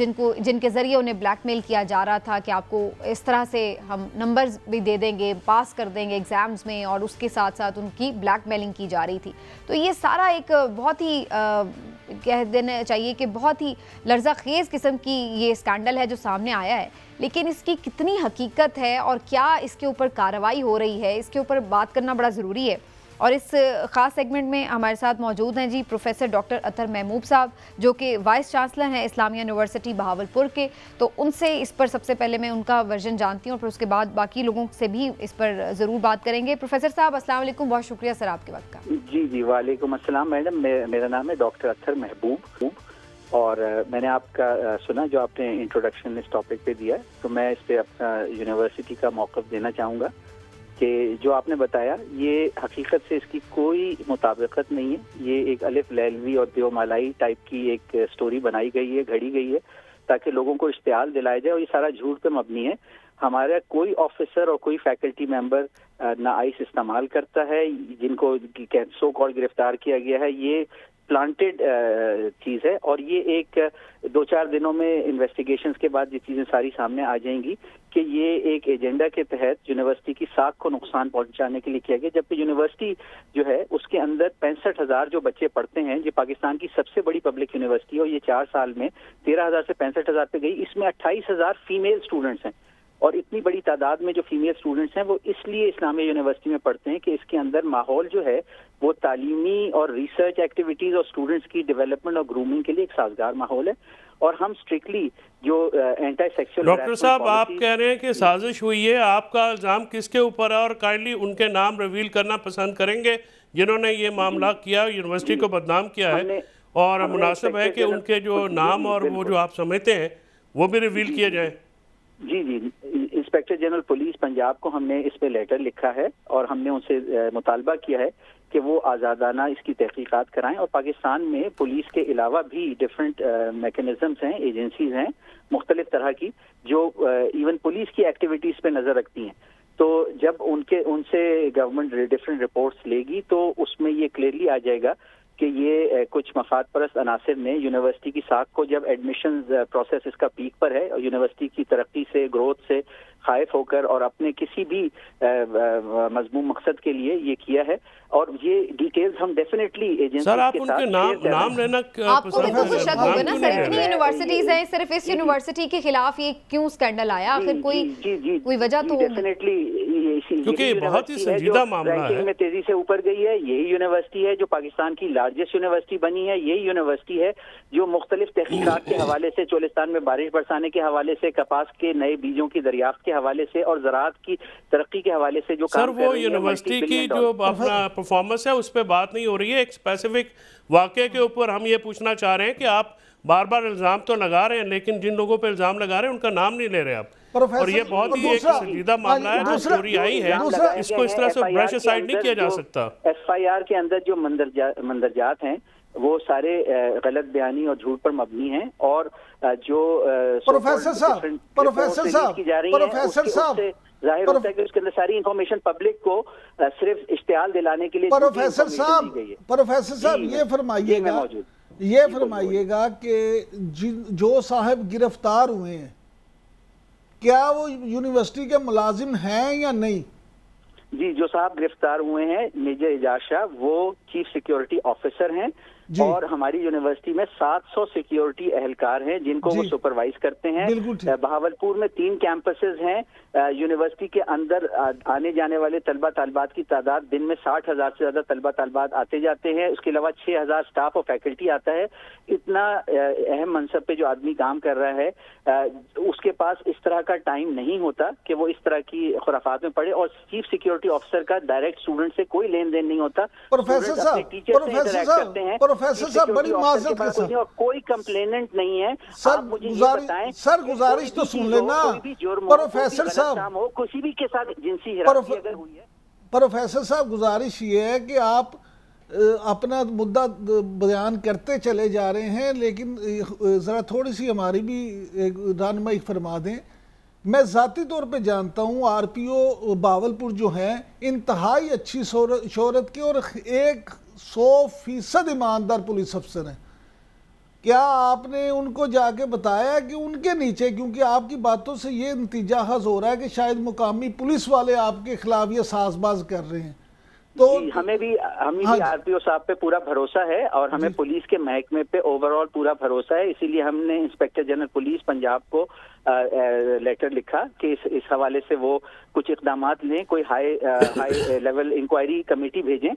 जिनको जिनके ज़रिए उन्हें ब्लैकमेल किया जा रहा था कि आपको इस तरह से हम नंबर्स भी दे देंगे पास कर देंगे एग्ज़ाम्स में और उसके साथ साथ उनकी ब्लैकमेलिंग की जा रही थी तो ये सारा एक बहुत ही कह देना चाहिए कि बहुत ही लर्जा खेज़ किस्म की ये स्कैंडल है जो सामने आया है लेकिन इसकी कितनी हकीकत है और क्या इसके ऊपर कार्रवाई हो रही है इसके ऊपर बात करना बड़ा ज़रूरी है और इस ख़ास सेगमेंट में हमारे साथ मौजूद हैं जी प्रोफेसर डॉक्टर अतर महमूब साहब जो कि वाइस चांसलर हैं इस्लामिया यूनिवर्सिटी बहावलपुर के तो उनसे इस पर सबसे पहले मैं उनका वर्जन जानती हूँ और फिर उसके बाद बाकी लोगों से भी इस पर ज़रूर बात करेंगे प्रोफेसर साहब अस्सलाम वालेकुम बहुत शुक्रिया सर आपके वक्त का जी जी वालेकुम असलम मैडम मेरा नाम है डॉक्टर अतर महबूब और मैंने आपका सुना जो आपने इंट्रोडक्शन इस टॉपिक पे दिया तो मैं इस पर अपना यूनिवर्सिटी का मौक़ देना चाहूँगा कि जो आपने बताया ये हकीकत से इसकी कोई मुताबिकत नहीं है ये एक अलिफ लैलवी और देवमालाई टाइप की एक स्टोरी बनाई गई है घड़ी गई है ताकि लोगों को इश्तियाल दिलाया जाए और ये सारा झूठ पे मबनी है हमारा कोई ऑफिसर और कोई फैकल्टी मेंबर ना आइस इस्तेमाल करता है जिनको सो कॉल गिरफ्तार किया गया है ये प्लांटेड uh, चीज़ है और ये एक uh, दो चार दिनों में इन्वेस्टिगेशन के बाद ये चीज़ें सारी सामने आ जाएंगी कि ये एक एजेंडा के तहत यूनिवर्सिटी की साख को नुकसान पहुंचाने के लिए किया गया जबकि यूनिवर्सिटी जो है उसके अंदर पैंसठ हजार जो बच्चे पढ़ते हैं जो पाकिस्तान की सबसे बड़ी पब्लिक यूनिवर्सिटी है और ये चार साल में तेरह हजार से पैंसठ हजार पे गई इसमें अट्ठाईस हजार फीमेल स्टूडेंट्स हैं और इतनी बड़ी तादाद में जो फीमेल स्टूडेंट्स हैं वो इसलिए इस्लामिया यूनिवर्सिटी में पढ़ते हैं कि इसके अंदर माहौल जो है वो तालीमी और रिसर्च एक्टिविटीज़ और स्टूडेंट्स की डेवलपमेंट और ग्रूमिंग के लिए एक साजगार माहौल है और हम स्ट्रिक्टली जो एंटी सेक्सुअल डॉक्टर साहब आप कह रहे हैं कि साजिश हुई है आपका इल्ज़ाम किसके ऊपर है और काइंडली उनके नाम रिवील करना पसंद करेंगे जिन्होंने ये मामला किया यूनिवर्सिटी को बदनाम किया है और मुनासिब है कि उनके जो नाम और वो जो आप समझते हैं वो भी रिवील किया जाए जी जी इंस्पेक्टर जनरल पुलिस पंजाब को हमने इस पे लेटर लिखा है और हमने उनसे मुतालबा किया है कि वो आज़ादाना इसकी तहकीकात कराएं और पाकिस्तान में पुलिस के अलावा भी डिफरेंट मेकनिज़म्स हैं एजेंसीज हैं मुख्तलिफ तरह की जो इवन पुलिस की एक्टिविटीज़ पे नज़र रखती हैं तो जब उनके उनसे गवर्नमेंट डिफरेंट रिपोर्ट्स लेगी तो उसमें ये क्लियरली आ जाएगा कि ये कुछ मफाद परस्त अनासर ने यूनिवर्सिटी की साख को जब एडमिशन प्रोसेस इसका पीक पर है और यूनिवर्सिटी की तरक्की से ग्रोथ से खाइफ होकर और अपने किसी भी मजमूम मकसद के लिए ये किया है और ये डिटेल्स हम डेफिनेटली एजेंसी सिर्फ इस यूनिवर्सिटी के खिलाफ ये क्यों स्कैंडल आया आखिर कोई कोई वजह तो डेफिनेटली क्योंकि बहुत ही संजीदा मामला है में तेजी से ऊपर गई है यही यूनिवर्सिटी है जो पाकिस्तान की लार्जेस्ट यूनिवर्सिटी बनी है यही यूनिवर्सिटी है जो मुख्तलिफ तहकीकत के हवाले से चोलिस्तान में बारिश बरसाने के हवाले से कपास के नए बीजों की दरियाफ्त के हवाले से और ज़रात की तरक्की के हवाले से जो सर वो यूनिवर्सिटी की जो अपना परफॉर्मेंस है उस पर बात नहीं हो रही है एक स्पेसिफिक वाक्य के ऊपर हम ये पूछना चाह रहे हैं कि आप बार बार इल्ज़ाम तो लगा रहे हैं लेकिन जिन लोगों पर इल्ज़ाम लगा रहे हैं उनका नाम नहीं ले रहे आप और ये बहुत ही एक संजीदा मामला है जो स्टोरी आई है इसको इस तरह से ब्रश साइड नहीं किया जा सकता एफ आई आर के अंदर जो मंदरजात हैं वो सारे गलत बयानी और झूठ पर मबनी हैं और जो प्रोफेसर साहब प्रोफेसर साहब प्रोफेसर है जाहिर होता है कि उसके अंदर सारी इंफॉर्मेशन पब्लिक को सिर्फ इश्तेहाल दिलाने के लिए प्रोफेसर साहब प्रोफेसर साहब ये फरमाइएगा ये फरमाइएगा कि जो साहब गिरफ्तार हुए हैं क्या वो यूनिवर्सिटी के मुलाजिम हैं या नहीं जी जो साहब गिरफ्तार हुए हैं मेजर एजाज शाह वो चीफ सिक्योरिटी ऑफिसर हैं और हमारी यूनिवर्सिटी में 700 सिक्योरिटी एहलकार हैं जिनको वो सुपरवाइज करते हैं बहावलपुर में तीन कैंपसेज हैं यूनिवर्सिटी के अंदर आने जाने वाले तलबा तलबात की तादाद दिन में साठ हज़ार से ज़्यादा तलबा तलबात आते जाते हैं उसके अलावा छह हज़ार स्टाफ और फैकल्टी आता है इतना अहम मनसब पे जो आदमी काम कर रहा है उसके पास इस तरह का टाइम नहीं होता कि वो इस तरह की खुराफात में पड़े और चीफ सिक्योरिटी ऑफिसर का डायरेक्ट स्टूडेंट से कोई लेन देन नहीं होता टीचर साहब प्रोफेसर और कोई कंप्लेनेंट नहीं है सर मुझे बताएं सर गुजारिश तो सुन लेना प्रोफेसर साहब किसी भी के साथ जिनसी हिरासत हुई है प्रोफेसर साहब गुजारिश ये है कि आप अपना मुद्दा बयान करते चले जा रहे हैं लेकिन ज़रा थोड़ी सी हमारी भी रानमई फरमा दें मैं ज़ाती तौर पे जानता हूँ आर पी ओ बावलपुर जो हैं इंतहाई अच्छी शहरत के और एक सौ फीसद ईमानदार पुलिस अफसर हैं क्या आपने उनको जाके बताया कि उनके नीचे क्योंकि आपकी बातों से ये नतीजा हज हो रहा है कि शायद मुकामी पुलिस वाले आपके खिलाफ ये साजबाज कर रहे हैं तो हमें भी हमें हाँ, भी आरपीओ साहब पे पूरा भरोसा है और हमें पुलिस के महकमे पे ओवरऑल पूरा भरोसा है इसीलिए हमने इंस्पेक्टर जनरल पुलिस पंजाब को आ, आ, लेटर लिखा कि इस इस हवाले से वो कुछ इकदाम लें कोई high high level inquiry committee भेजें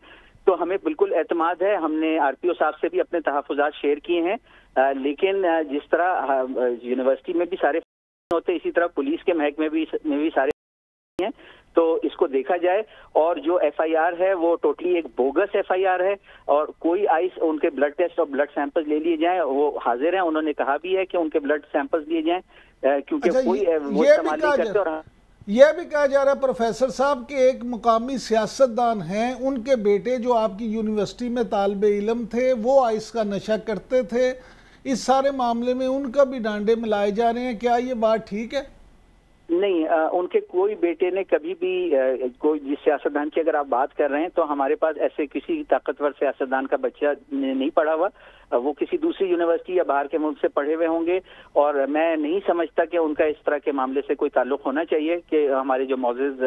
तो हमें बिल्कुल एतमाद है हमने आरपीओ साहब से भी अपने तहफात शेयर किए हैं लेकिन जिस तरह यूनिवर्सिटी में भी सारे होते इसी तरह पुलिस के महकमे भी में भी सारे हैं तो इसको देखा जाए और जो एफआईआर है वो टोटली एक बोगस एफआईआर है और कोई आइस उनके ब्लड टेस्ट और ब्लड सैंपल्स ले लिए जाए वो हाजिर हैं उन्होंने कहा भी है कि उनके ब्लड सैंपल्स लिए जाए क्योंकि अच्छा, कोई ये, वो इस्तेमाल नहीं करते और हाँ यह भी कहा जा रहा है प्रोफेसर साहब के एक मुकामी सियासतदान हैं उनके बेटे जो आपकी यूनिवर्सिटी में तालब इलम थे वो आइस का नशा करते थे इस सारे मामले में उनका भी डांडे मिलाए जा रहे हैं क्या ये बात ठीक है नहीं आ, उनके कोई बेटे ने कभी भी आ, कोई जिस सियासतदान की अगर आप बात कर रहे हैं तो हमारे पास ऐसे किसी ताकतवर सियासतदान का बच्चा नहीं पड़ा हुआ वो किसी दूसरी यूनिवर्सिटी या बाहर के मुल्क से पढ़े हुए होंगे और मैं नहीं समझता कि उनका इस तरह के मामले से कोई ताल्लुक होना चाहिए कि हमारे जो मोजिज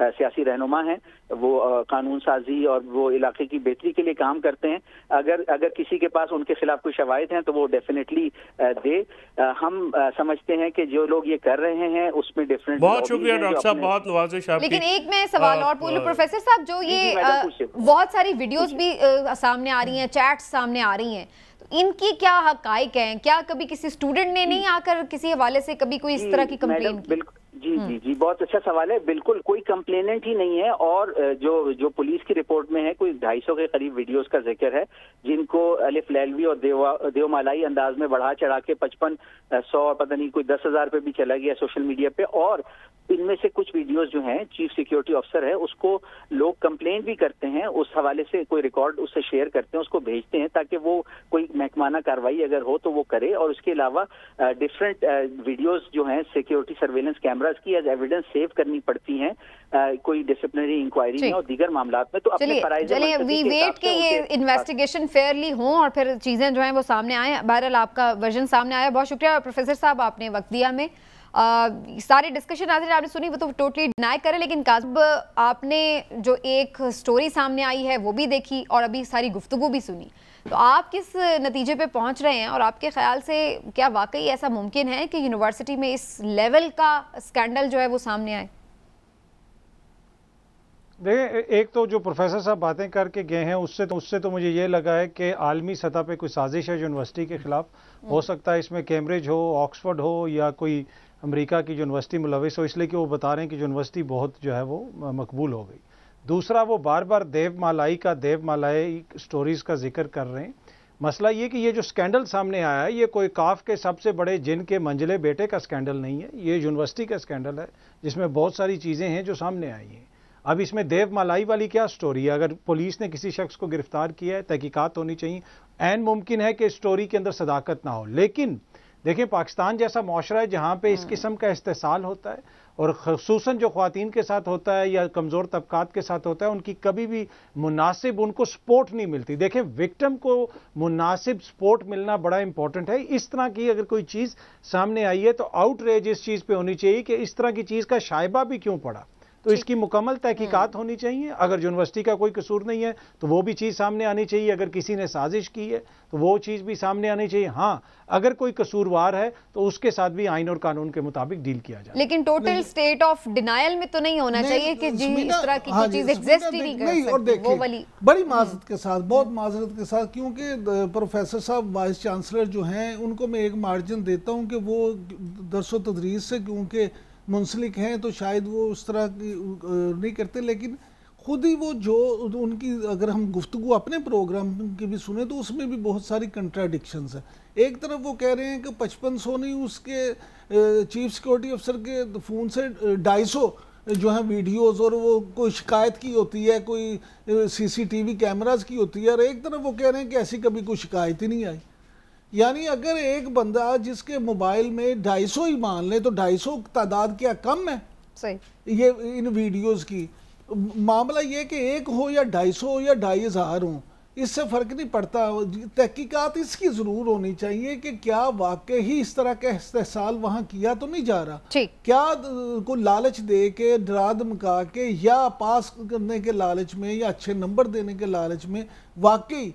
सियासी रहनुमा हैं वो कानून साजी और वो इलाके की बेहतरी के लिए काम करते हैं अगर अगर किसी के पास उनके खिलाफ कोई शवायद हैं तो वो डेफिनेटली दे हम समझते हैं कि जो लोग ये कर रहे हैं उसमें डिफरेंट बहुत शुक्रिया डॉक्टर साहब बहुत नवाजिश लेकिन एक मैं सवाल और पूछ प्रोफेसर साहब जो ये तो बहुत सारी वीडियोस भी सामने आ रही हैं चैट्स सामने आ रही हैं इनकी क्या हकाइक हैं क्या कभी किसी स्टूडेंट ने नहीं आकर किसी हवाले से कभी कोई इस तरह की कंप्लेन की जी हम्म। जी जी बहुत अच्छा सवाल है बिल्कुल कोई कंप्लेनेंट ही नहीं है और जो जो पुलिस की रिपोर्ट में है कोई ढाई के करीब वीडियोस का जिक्र है जिनको अलिफ लैलवी और देवा देवमालाई अंदाज में बढ़ा चढ़ा के पचपन सौ पता नहीं कोई दस हजार पे भी चला गया सोशल मीडिया पे और इनमें से कुछ वीडियोस जो हैं चीफ सिक्योरिटी ऑफिसर है उसको लोग कंप्लेन भी करते हैं उस हवाले से कोई रिकॉर्ड उससे शेयर करते हैं उसको भेजते हैं ताकि वो कोई महकमाना कार्रवाई अगर हो तो वो करे और उसके अलावा डिफरेंट वीडियोज जो हैं सिक्योरिटी सर्वेलेंस कैमरा पास की एज एविडेंस सेव करनी पड़ती है कोई डिसिप्लिनरी इंक्वायरी में और दीगर मामला में तो अपने चलिए वी वेट के ये इन्वेस्टिगेशन फेयरली हो और फिर चीजें जो है वो सामने आए बहरहाल आपका वर्जन सामने आया बहुत शुक्रिया प्रोफेसर साहब आपने वक्त दिया हमें सारे डिस्कशन नाजन आपने सुनी वो तो टोटली डिनाई करें लेकिन काजब आपने जो एक स्टोरी सामने आई है वो भी देखी और अभी सारी गुफ्तु भी सुनी तो आप किस नतीजे पे पहुंच रहे हैं और आपके ख्याल से क्या वाकई ऐसा मुमकिन है कि यूनिवर्सिटी में इस लेवल का स्कैंडल जो है वो सामने आए देखें एक तो जो प्रोफेसर साहब बातें करके गए हैं उससे तो उससे तो मुझे ये लगा है कि आलमी सतह पे कोई साजिश है यूनिवर्सिटी के खिलाफ हो हम्म। सकता है इसमें कैम्ब्रिज हो ऑक्सफोर्ड हो या कोई अमेरिका की यूनिवर्सिटी मुलविस हो इसलिए कि वो बता रहे हैं कि यूनिवर्सिटी बहुत जो है वो मकबूल हो गई दूसरा वो बार बार देव मालाई का देव मालाई स्टोरीज़ का जिक्र कर रहे हैं मसला ये कि ये जो स्कैंडल सामने आया है ये कोई काफ के सबसे बड़े जिन के मंजिले बेटे का स्कैंडल नहीं है ये यूनिवर्सिटी का स्कैंडल है जिसमें बहुत सारी चीज़ें हैं जो सामने आई हैं अब इसमें देव मालाई वाली क्या स्टोरी है अगर पुलिस ने किसी शख्स को गिरफ्तार किया है तहकीकत होनी चाहिए एन मुमकिन है कि स्टोरी के अंदर सदाकत ना हो लेकिन देखिए पाकिस्तान जैसा माशरा है जहाँ पे इस हम्म। किस्म का इस्तेसाल होता है और खसूस जो खुतिन के साथ होता है या कमज़ोर तबकात के साथ होता है उनकी कभी भी मुनासिब उनको सपोर्ट नहीं मिलती देखें विक्टम को मुनासिब सपोर्ट मिलना बड़ा इंपॉर्टेंट है इस तरह की अगर कोई चीज़ सामने आई है तो आउटरेज इस चीज़ पर होनी चाहिए कि इस तरह की चीज़ का शायबा भी क्यों पड़ा तो इसकी मुकम्मल तहकीकत हम्म। होनी चाहिए अगर यूनिवर्सिटी का कोई कसूर नहीं है तो वो भी चीज़ सामने आनी चाहिए अगर किसी ने साजिश की है तो वो चीज़ भी सामने आनी चाहिए हाँ अगर कोई कसूरवार है तो उसके साथ भी आइन और कानून के मुताबिक डील किया जाए लेकिन टोटल स्टेट ऑफ डिनाइल में तो नहीं होना चाहिए कि जी इस तरह की हाँ चीज़ एग्जिस्ट ही नहीं कर बड़ी हम्म। माजरत के साथ बहुत माजरत के साथ क्योंकि प्रोफेसर साहब वाइस चांसलर जो हैं उनको मैं एक मार्जिन देता हूँ कि वो दरसो तदरीस से क्योंकि मुंसलिक हैं तो शायद वो उस तरह की नहीं करते लेकिन खुद ही वो जो उनकी अगर हम गुफ्तु अपने प्रोग्राम की भी सुने तो उसमें भी बहुत सारी कंट्राडिक्शंस है एक तरफ वो कह रहे हैं कि पचपन सौ नहीं उसके चीफ सिक्योरिटी अफसर के फ़ोन से ढाई सौ जो है वीडियोस और वो कोई शिकायत की होती है कोई सीसीटीवी कैमरास की होती है और एक तरफ वो कह रहे हैं कि ऐसी कभी कोई शिकायत ही नहीं आई यानी अगर एक बंदा जिसके मोबाइल में 250 ही मान ले तो 250 तादाद क्या कम है सही ये इन वीडियोस की मामला ये कि एक हो या 250 हो या ढाई हज़ार हो इससे फ़र्क नहीं पड़ता तहकीकात इसकी ज़रूर होनी चाहिए कि क्या वाकई ही इस तरह का इस्तेसाल वहाँ किया तो नहीं जा रहा क्या को लालच दे के डरा धमका के या पास करने के लालच में या अच्छे नंबर देने के लालच में वाकई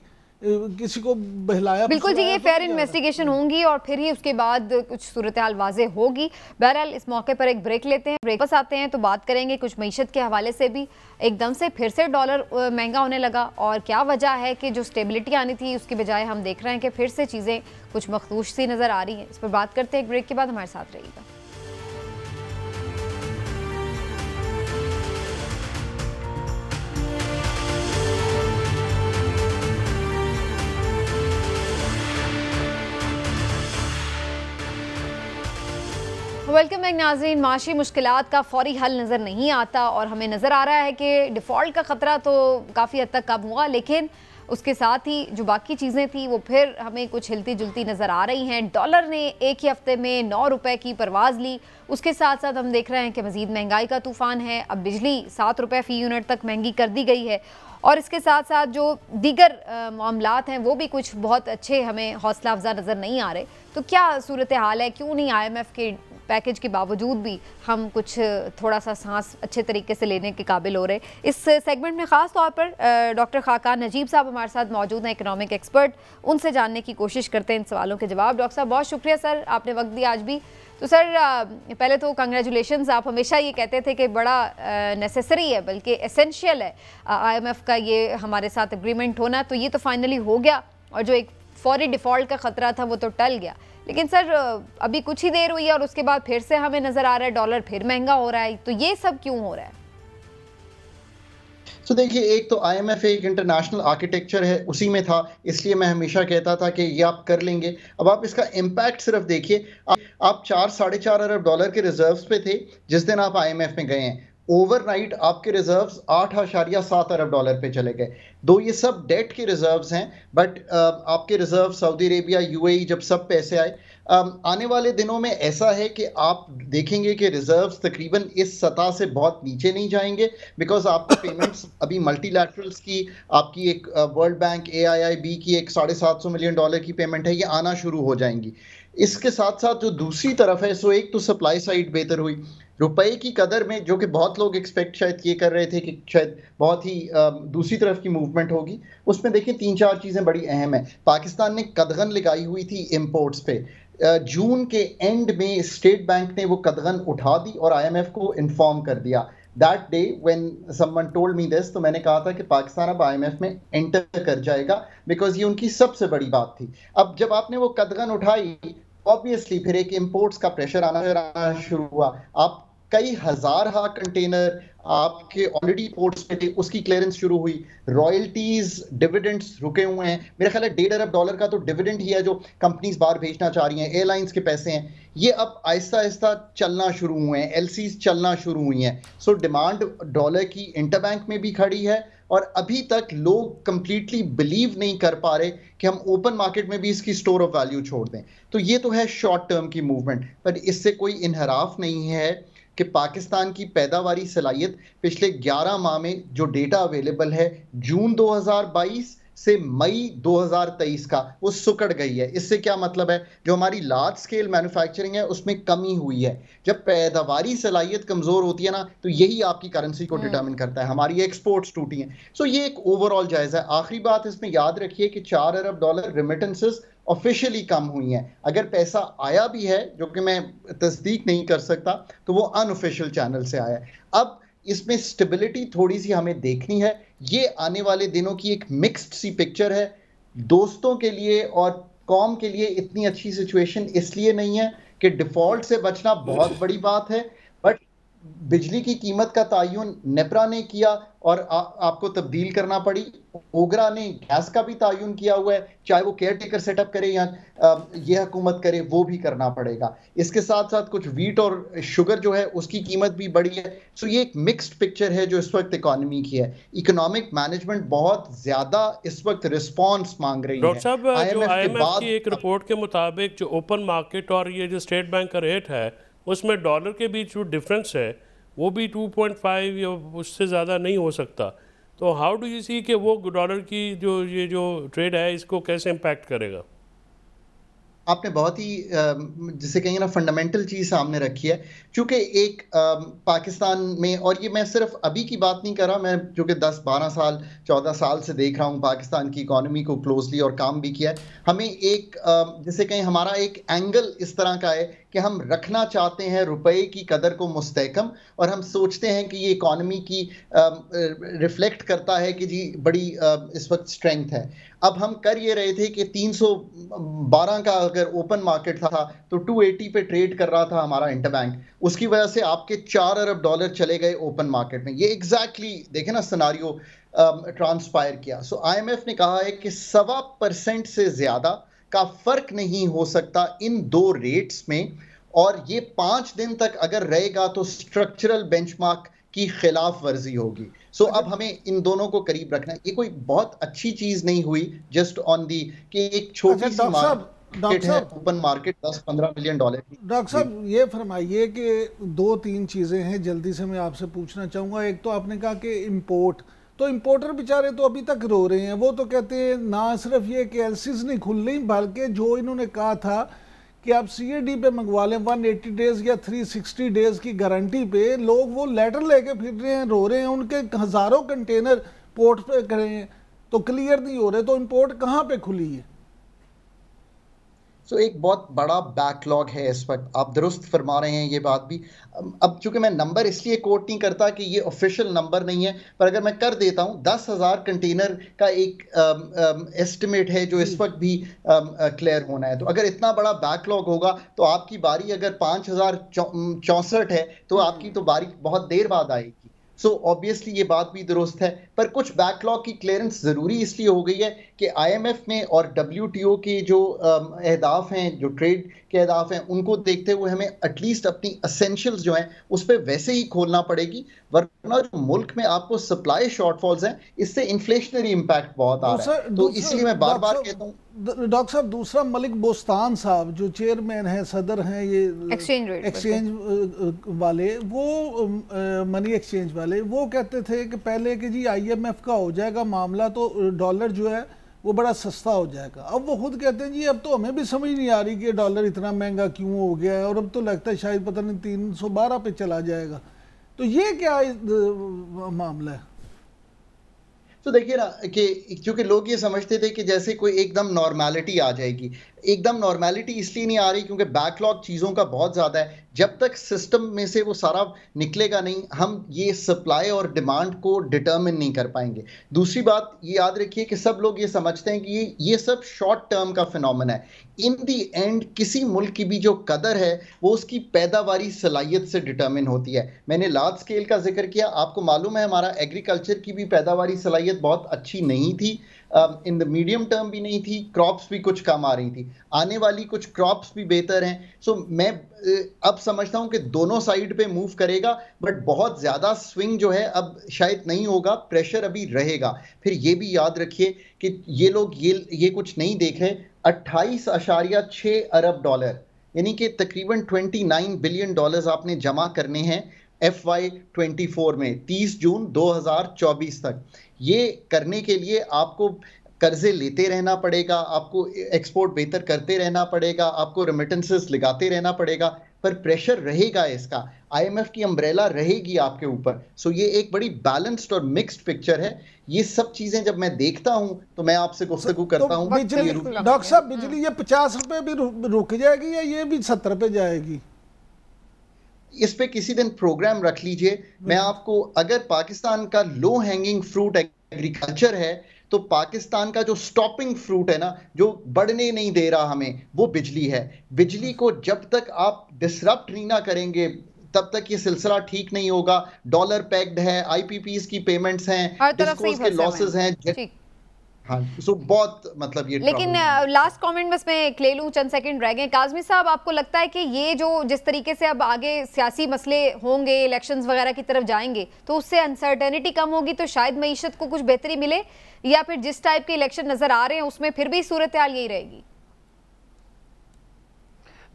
किसी को बहलाया बिल्कुल जी ये फेयर इन्वेस्टिगेशन होंगी और फिर ही उसके बाद कुछ सूरत हाल वाजे होगी बहरहाल इस मौके पर एक ब्रेक लेते हैं ब्रेक बस आते हैं तो बात करेंगे कुछ मीशत के हवाले से भी एकदम से फिर से डॉलर महंगा होने लगा और क्या वजह है कि जो स्टेबिलिटी आनी थी उसकी बजाय हम देख रहे हैं कि फिर से चीज़ें कुछ मखदूश सी नज़र आ रही हैं इस पर बात करते हैं एक ब्रेक के बाद हमारे साथ रहिएगा वेलकम बैक नाजरीन माशी मुश्किल का फौरी हल नज़र नहीं आता और हमें नज़र आ रहा है कि डिफ़ॉल्ट का ख़तरा तो काफ़ी हद तक कम हुआ लेकिन उसके साथ ही जो बाकी चीज़ें थी वो फिर हमें कुछ हिलती जुलती नज़र आ रही हैं डॉलर ने एक ही हफ्ते में नौ रुपए की परवाज़ ली उसके साथ साथ हम देख रहे हैं कि मज़ीद महंगाई का तूफ़ान है अब बिजली सात रुपये फ़ी यूनिट तक महंगी कर दी गई है और इसके साथ साथ जो दीगर मामलात हैं वो भी कुछ बहुत अच्छे हमें हौसला अफजा नज़र नहीं आ रहे तो क्या सूरत हाल है क्यों नहीं आई एम एफ़ के पैकेज के बावजूद भी हम कुछ थोड़ा सा सांस अच्छे तरीके से लेने के काबिल हो रहे इस सेगमेंट में ख़ास तौर पर डॉक्टर खाकान नजीब साहब हमारे साथ मौजूद हैं इकोनॉमिक एक्सपर्ट उनसे जानने की कोशिश करते हैं इन सवालों के जवाब डॉक्टर साहब बहुत शुक्रिया सर आपने वक्त दिया आज भी तो सर पहले तो कंग्रेचुलेशन आप हमेशा ये कहते थे कि बड़ा नेसेसरी है बल्कि एसेंशियल है आईएमएफ का ये हमारे साथ एग्रीमेंट होना तो ये तो फाइनली हो गया और जो एक फौरी डिफ़ॉल्ट का ख़तरा था वो तो टल गया लेकिन सर अभी कुछ ही देर हुई है और उसके बाद फिर से हमें नज़र आ रहा है डॉलर फिर महंगा हो रहा है तो ये सब क्यों हो रहा है तो देखिए एक तो आईएमएफ एक इंटरनेशनल आर्किटेक्चर है उसी में था इसलिए मैं हमेशा कहता था कि ये आप कर लेंगे अब आप इसका इम्पैक्ट सिर्फ देखिए आप, आप चार साढ़े चार अरब डॉलर के रिजर्व्स पे थे जिस दिन आप आईएमएफ में गए हैं ओवरनाइट आपके रिजर्व्स आठ आशारिया सात अरब डॉलर पे चले गए दो ये सब डेट के रिजर्व्स हैं बट uh, आपके रिजर्व सऊदी अरेबिया यूएई जब सब पैसे आए um, आने वाले दिनों में ऐसा है कि आप देखेंगे कि रिजर्व्स तकरीबन इस सतह से बहुत नीचे नहीं जाएंगे बिकॉज आपके पेमेंट्स अभी मल्टीलैटरल्स की आपकी एक वर्ल्ड बैंक ए की एक साढ़े सात सौ मिलियन डॉलर की पेमेंट है ये आना शुरू हो जाएंगी इसके साथ साथ जो दूसरी तरफ है सो एक तो सप्लाई साइड बेहतर हुई रुपए की कदर में जो कि बहुत लोग एक्सपेक्ट शायद ये कर रहे थे कि शायद बहुत ही दूसरी तरफ की मूवमेंट होगी उसमें देखिए तीन चार चीज़ें बड़ी अहम है पाकिस्तान ने कदगन लगाई हुई थी इम्पोर्ट्स पे जून के एंड में स्टेट बैंक ने वो कदगन उठा दी और आईएमएफ को इन्फॉर्म कर दिया that day when someone told me this तो मैंने कहा था कि पाकिस्तान अब आई में एंटर कर जाएगा बिकॉज ये उनकी सबसे बड़ी बात थी अब जब आपने वो कदगन उठाई ऑब्वियसली फिर एक इम्पोर्ट्स का प्रेशर आना शुरू हुआ आप कई हजार हा कंटेनर आपके ऑलरेडी पोर्ट्स में थे उसकी क्लियरेंस शुरू हुई रॉयल्टीज डिविडेंड्स रुके हुए हैं मेरा ख्याल है डेढ़ अरब डॉलर का तो डिविडेंड ही है जो कंपनीज बाहर भेजना चाह रही हैं एयरलाइंस के पैसे हैं ये अब आहिस्ता आहिस्ता चलना शुरू हुए हैं एल चलना शुरू हुई हैं सो डिमांड डॉलर की इंटरबैंक में भी खड़ी है और अभी तक लोग कंप्लीटली बिलीव नहीं कर पा रहे कि हम ओपन मार्केट में भी इसकी स्टोर ऑफ वैल्यू छोड़ दें तो ये तो है शॉर्ट टर्म की मूवमेंट पर इससे कोई इनहराफ नहीं है कि पाकिस्तान की पैदावारी सलाहियत पिछले 11 माह में जो डेटा अवेलेबल है जून 2022 से मई 2023 का वो सुकड़ गई है इससे क्या मतलब है जो हमारी लार्ज स्केल मैन्युफैक्चरिंग है उसमें कमी हुई है जब पैदावारी सलाहियत कमज़ोर होती है ना तो यही आपकी करेंसी को डिटर्मिन हम्म। करता है हमारी एक्सपोर्ट्स टूटी हैं सो ये एक ओवरऑल जायज़ा है आखिरी बात इसमें याद रखिए कि चार अरब डॉलर रिमिटेंसेस ऑफिशियली कम हुई हैं अगर पैसा आया भी है जो कि मैं तस्दीक नहीं कर सकता तो वो अनऑफिशियल चैनल से आया है अब इसमें स्टेबिलिटी थोड़ी सी हमें देखनी है ये आने वाले दिनों की एक मिक्स्ड सी पिक्चर है दोस्तों के लिए और कॉम के लिए इतनी अच्छी सिचुएशन इसलिए नहीं है कि डिफॉल्ट से बचना बहुत बड़ी बात है बिजली की कीमत का तयन नेपरा ने किया और आ, आपको तब्दील करना पड़ी ओगरा ने गैस का भी तयन किया हुआ है चाहे वो केयर टेकर सेटअप करे या ये हुकूमत करे वो भी करना पड़ेगा इसके साथ साथ कुछ वीट और शुगर जो है उसकी कीमत भी बढ़ी है सो ये एक मिक्स्ड पिक्चर है जो इस वक्त इकोनॉमी की है इकोनॉमिक मैनेजमेंट बहुत ज्यादा इस वक्त रिस्पॉन्स मांग रही है डॉक्टर साहब आईएमएफ की एक रिपोर्ट के मुताबिक जो ओपन मार्केट और ये जो स्टेट बैंक का रेट है उसमें डॉलर के बीच जो डिफरेंस है वो भी 2.5 या उससे ज़्यादा नहीं हो सकता तो हाउ डू यू सी कि वो डॉलर की जो ये जो ट्रेड है इसको कैसे इम्पैक्ट करेगा आपने बहुत ही जिसे कहेंगे ना फंडामेंटल चीज़ सामने रखी है क्योंकि एक पाकिस्तान में और ये मैं सिर्फ अभी की बात नहीं कर रहा मैं जो कि 10-12 साल 14 साल से देख रहा हूँ पाकिस्तान की इकोनॉमी को क्लोजली और काम भी किया है हमें एक जैसे कहें हमारा एक एंगल इस तरह का है कि हम रखना चाहते हैं रुपए की कदर को मुस्तकम और हम सोचते हैं कि ये इकॉनमी की रिफ्लेक्ट करता है कि जी बड़ी इस वक्त स्ट्रेंथ है अब हम कर ये रहे थे कि 312 का अगर ओपन मार्केट था तो 280 पे ट्रेड कर रहा था हमारा इंटरबैंक उसकी वजह से आपके चार अरब डॉलर चले गए ओपन मार्केट में ये एग्जैक्टली exactly, देखे ना सनारियो ट्रांसपायर किया सो एम आईएमएफ ने कहा है कि सवा परसेंट से ज़्यादा का फर्क नहीं हो सकता इन दो रेट्स में और ये पांच दिन तक अगर रहेगा तो स्ट्रक्चरल बेंचमार्क की खिलाफ वर्जी होगी सो so, अब हमें इन दोनों को करीब रखना ये कोई बहुत अच्छी चीज नहीं हुई जस्ट ऑन दी कि एक छोटी अच्छा, सी मार्केट है ओपन मार्केट दस पंद्रह मिलियन डॉलर की डॉक्टर साहब ये फरमाइए कि दो तीन चीज़ें हैं जल्दी से मैं आपसे पूछना चाहूंगा एक तो आपने कहा कि इम्पोर्ट तो इम्पोर्टर बेचारे तो अभी तक रो रहे हैं वो तो कहते हैं ना सिर्फ ये कि एलसीज नहीं खुल रही बल्कि जो इन्होंने कहा था कि आप सीएडी पे मंगवा लें 180 डेज या 360 डेज की गारंटी पे लोग वो लेटर लेके फिर रहे हैं रो रहे हैं उनके हज़ारों कंटेनर पोर्ट पे खड़े हैं तो क्लियर नहीं हो रहे तो इम्पोर्ट कहाँ पे खुली है सो एक बहुत बड़ा बैकलॉग है इस वक्त आप दुरुस्त फरमा रहे हैं ये बात भी अब चूंकि मैं नंबर इसलिए कोट नहीं करता कि ये ऑफिशियल नंबर नहीं है पर अगर मैं कर देता हूँ दस हज़ार कंटेनर का एक एस्टिमेट है जो इस वक्त भी क्लियर होना है तो अगर इतना बड़ा बैकलॉग होगा तो आपकी बारी अगर पाँच हज़ार चौंसठ है तो हम्म। आपकी तो बारी बहुत देर बाद आएगी सो so, ऑब्वियसली ये बात भी दुरुस्त है पर कुछ बैकलॉग की क्लियरेंस ज़रूरी इसलिए हो गई है कि आईएमएफ में और डब्ल्यू के जो अहदाफ हैं जो ट्रेड के अहदाफ हैं उनको देखते हुए हमें एटलीस्ट अपनी असेंशियल्स जो हैं उस पर वैसे ही खोलना पड़ेगी वरना जो मुल्क में आपको सप्लाई शॉर्टफॉल्स हैं इससे इन्फ्लेशनरी इम्पैक्ट बहुत आ रहा है तो इसलिए मैं बार बार कहता हूँ डॉक्टर साहब दूसरा मलिक बोस्तान साहब जो चेयरमैन हैं सदर हैं ये एक्सचेंज एक्सचेंज वाले वो मनी एक्सचेंज वाले वो कहते थे कि पहले कि जी आईएमएफ का हो जाएगा मामला तो डॉलर जो है वो बड़ा सस्ता हो जाएगा अब वो खुद कहते हैं जी अब तो हमें भी समझ नहीं आ रही कि डॉलर इतना महंगा क्यों हो गया है और अब तो लगता है शायद पता नहीं तीन सौ बारह पे चला जाएगा तो ये क्या मामला है तो देखिए ना कि क्योंकि लोग ये समझते थे कि जैसे कोई एकदम नॉर्मैलिटी आ जाएगी एकदम नॉर्मेलिटी इसलिए नहीं आ रही क्योंकि बैकलॉग चीज़ों का बहुत ज़्यादा है जब तक सिस्टम में से वो सारा निकलेगा नहीं हम ये सप्लाई और डिमांड को डिटर्मिन नहीं कर पाएंगे दूसरी बात ये याद रखिए कि सब लोग ये समझते हैं कि ये ये सब शॉर्ट टर्म का फिनोमन है इन दी एंड किसी मुल्क की भी जो कदर है वो उसकी पैदावारी सलाहियत से डिटर्मिन होती है मैंने लार्ज स्केल का जिक्र किया आपको मालूम है हमारा एग्रीकल्चर की भी पैदावारी सलाहियत बहुत अच्छी नहीं थी इन द मीडियम टर्म भी नहीं थी क्रॉप्स भी कुछ कम आ रही थी आने वाली कुछ क्रॉप्स भी बेहतर हैं सो so, मैं uh, अब समझता हूं कि दोनों साइड पे मूव करेगा बट बहुत ज़्यादा स्विंग जो है अब शायद नहीं होगा प्रेशर अभी रहेगा फिर ये भी याद रखिए कि ये लोग ये ये कुछ नहीं देख रहे अट्ठाईस अरब डॉलर यानी कि तकरीबन नाइन बिलियन डॉलर्स आपने जमा करने हैं एफ वाई ट्वेंटी फोर में तीस जून दो हज़ार चौबीस तक ये करने के लिए आपको कर्जे लेते रहना पड़ेगा आपको एक्सपोर्ट बेहतर करते रहना पड़ेगा आपको रेमिटेंसेस लगाते रहना पड़ेगा पर प्रेशर रहेगा इसका आईएमएफ की अम्ब्रेला रहेगी आपके ऊपर सो ये एक बड़ी बैलेंस्ड और मिक्स्ड पिक्चर है ये सब चीजें जब मैं देखता हूं तो मैं आपसे गुफ्तु तो करता तो हूँ डॉक्टर साहब बिजली ये पचास रुपए भी रुक जाएगी या ये भी सत्तर रुपए जाएगी इस पे किसी दिन प्रोग्राम रख लीजिए हम्म। मैं आपको अगर पाकिस्तान का लो हैंगिंग फ्रूट एग्रीकल्चर है तो पाकिस्तान का जो स्टॉपिंग फ्रूट है ना जो बढ़ने नहीं दे रहा हमें वो बिजली है बिजली को जब तक आप डिसरप्ट नहीं ना करेंगे तब तक ये सिलसिला ठीक नहीं होगा डॉलर पैक्ड है आईपीपीस की पेमेंट्स हैं डिस्कोर्स के लॉसेस हैं हाँ सो बहुत मतलब ये लेकिन लास्ट कमेंट बस मैं ले लूं चंद सेकंड रह गए काजमी साहब आपको लगता है कि ये जो जिस तरीके से अब आगे सियासी मसले होंगे इलेक्शंस वगैरह की तरफ जाएंगे तो उससे अनसर्टेनिटी कम होगी तो शायद मीशत को कुछ बेहतरी मिले या फिर जिस टाइप के इलेक्शन नज़र आ रहे हैं उसमें फिर भी सूरत हाल यही रहेगी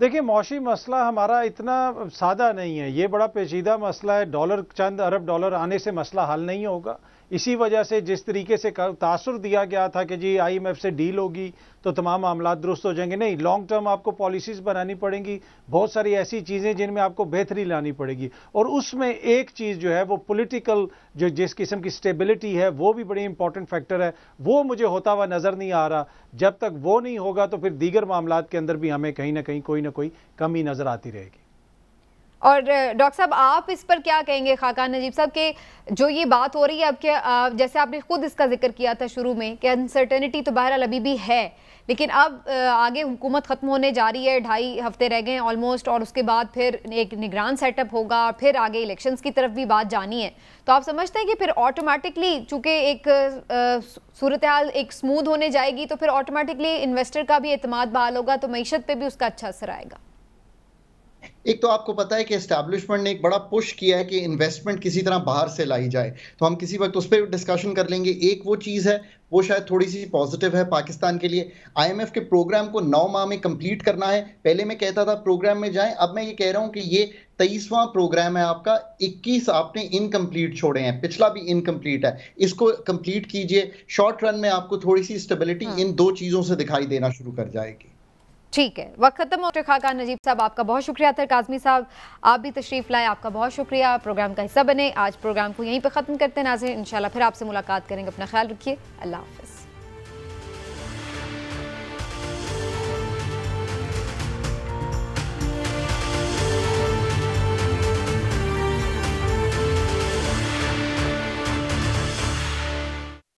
देखिए मौशी मसला हमारा इतना सादा नहीं है ये बड़ा पेचीदा मसला है डॉलर चंद अरब डॉलर आने से मसला हल नहीं होगा इसी वजह से जिस तरीके से तासर दिया गया था कि जी आईएमएफ से डील होगी तो तमाम मामला दुरुस्त हो जाएंगे नहीं लॉन्ग टर्म आपको पॉलिसीज़ बनानी पड़ेंगी बहुत सारी ऐसी चीज़ें जिनमें आपको बेहतरी लानी पड़ेगी और उसमें एक चीज़ जो है वो पोलिटिकल जो जिस किस्म की स्टेबिलिटी है वो भी बड़ी इंपॉर्टेंट फैक्टर है वो मुझे होता हुआ नज़र नहीं आ रहा जब तक वो नहीं होगा तो फिर दीगर मामला के अंदर भी हमें कहीं ना कहीं कोई ना कोई कमी नज़र आती रहेगी और डॉक्टर साहब आप इस पर क्या कहेंगे खाकान नजीब साहब के जो ये बात हो रही है अब के जैसे आपने खुद इसका जिक्र किया था शुरू में कि अनसर्टेनिटी तो बहरहाल अभी भी है लेकिन अब आगे हुकूमत ख़त्म होने जा रही है ढाई हफ्ते रह गए ऑलमोस्ट और उसके बाद फिर एक निगरान सेटअप होगा और फिर आगे इलेक्शन की तरफ भी बात जानी है तो आप समझते हैं कि फिर ऑटोमेटिकली चूँकि एक सूरत हाल एक स्मूद होने जाएगी तो फिर ऑटोमेटिकली इन्वेस्टर का भी अतमाद बहाल होगा तो मीशत पर भी उसका अच्छा असर आएगा एक तो आपको पता है कि एस्टैब्लिशमेंट ने एक बड़ा पुश किया है कि इन्वेस्टमेंट किसी तरह बाहर से लाई जाए तो हम किसी वक्त उस पर डिस्कशन कर लेंगे एक वो चीज़ है वो शायद थोड़ी सी पॉजिटिव है पाकिस्तान के लिए आईएमएफ के प्रोग्राम को नौ माह में कंप्लीट करना है पहले मैं कहता था प्रोग्राम में जाएं अब मैं ये कह रहा हूँ कि ये तेईसवां प्रोग्राम है आपका 21 आपने इनकम्प्लीट छोड़े हैं पिछला भी इनकम्प्लीट है इसको कंप्लीट कीजिए शॉर्ट रन में आपको थोड़ी सी स्टेबिलिटी इन दो चीज़ों से दिखाई देना शुरू कर जाएगी ठीक है वक्त खत्म हो खाका नजीब साहब आपका बहुत शुक्रिया था काजमी साहब आप भी तशरीफ लाए आपका बहुत शुक्रिया प्रोग्राम का हिस्सा बने आज प्रोग्राम को यहीं पर ख़त्म करते हैं नाजिर इंशाल्लाह फिर आपसे मुलाकात करेंगे अपना ख्याल रखिए अल्लाह हाफिज़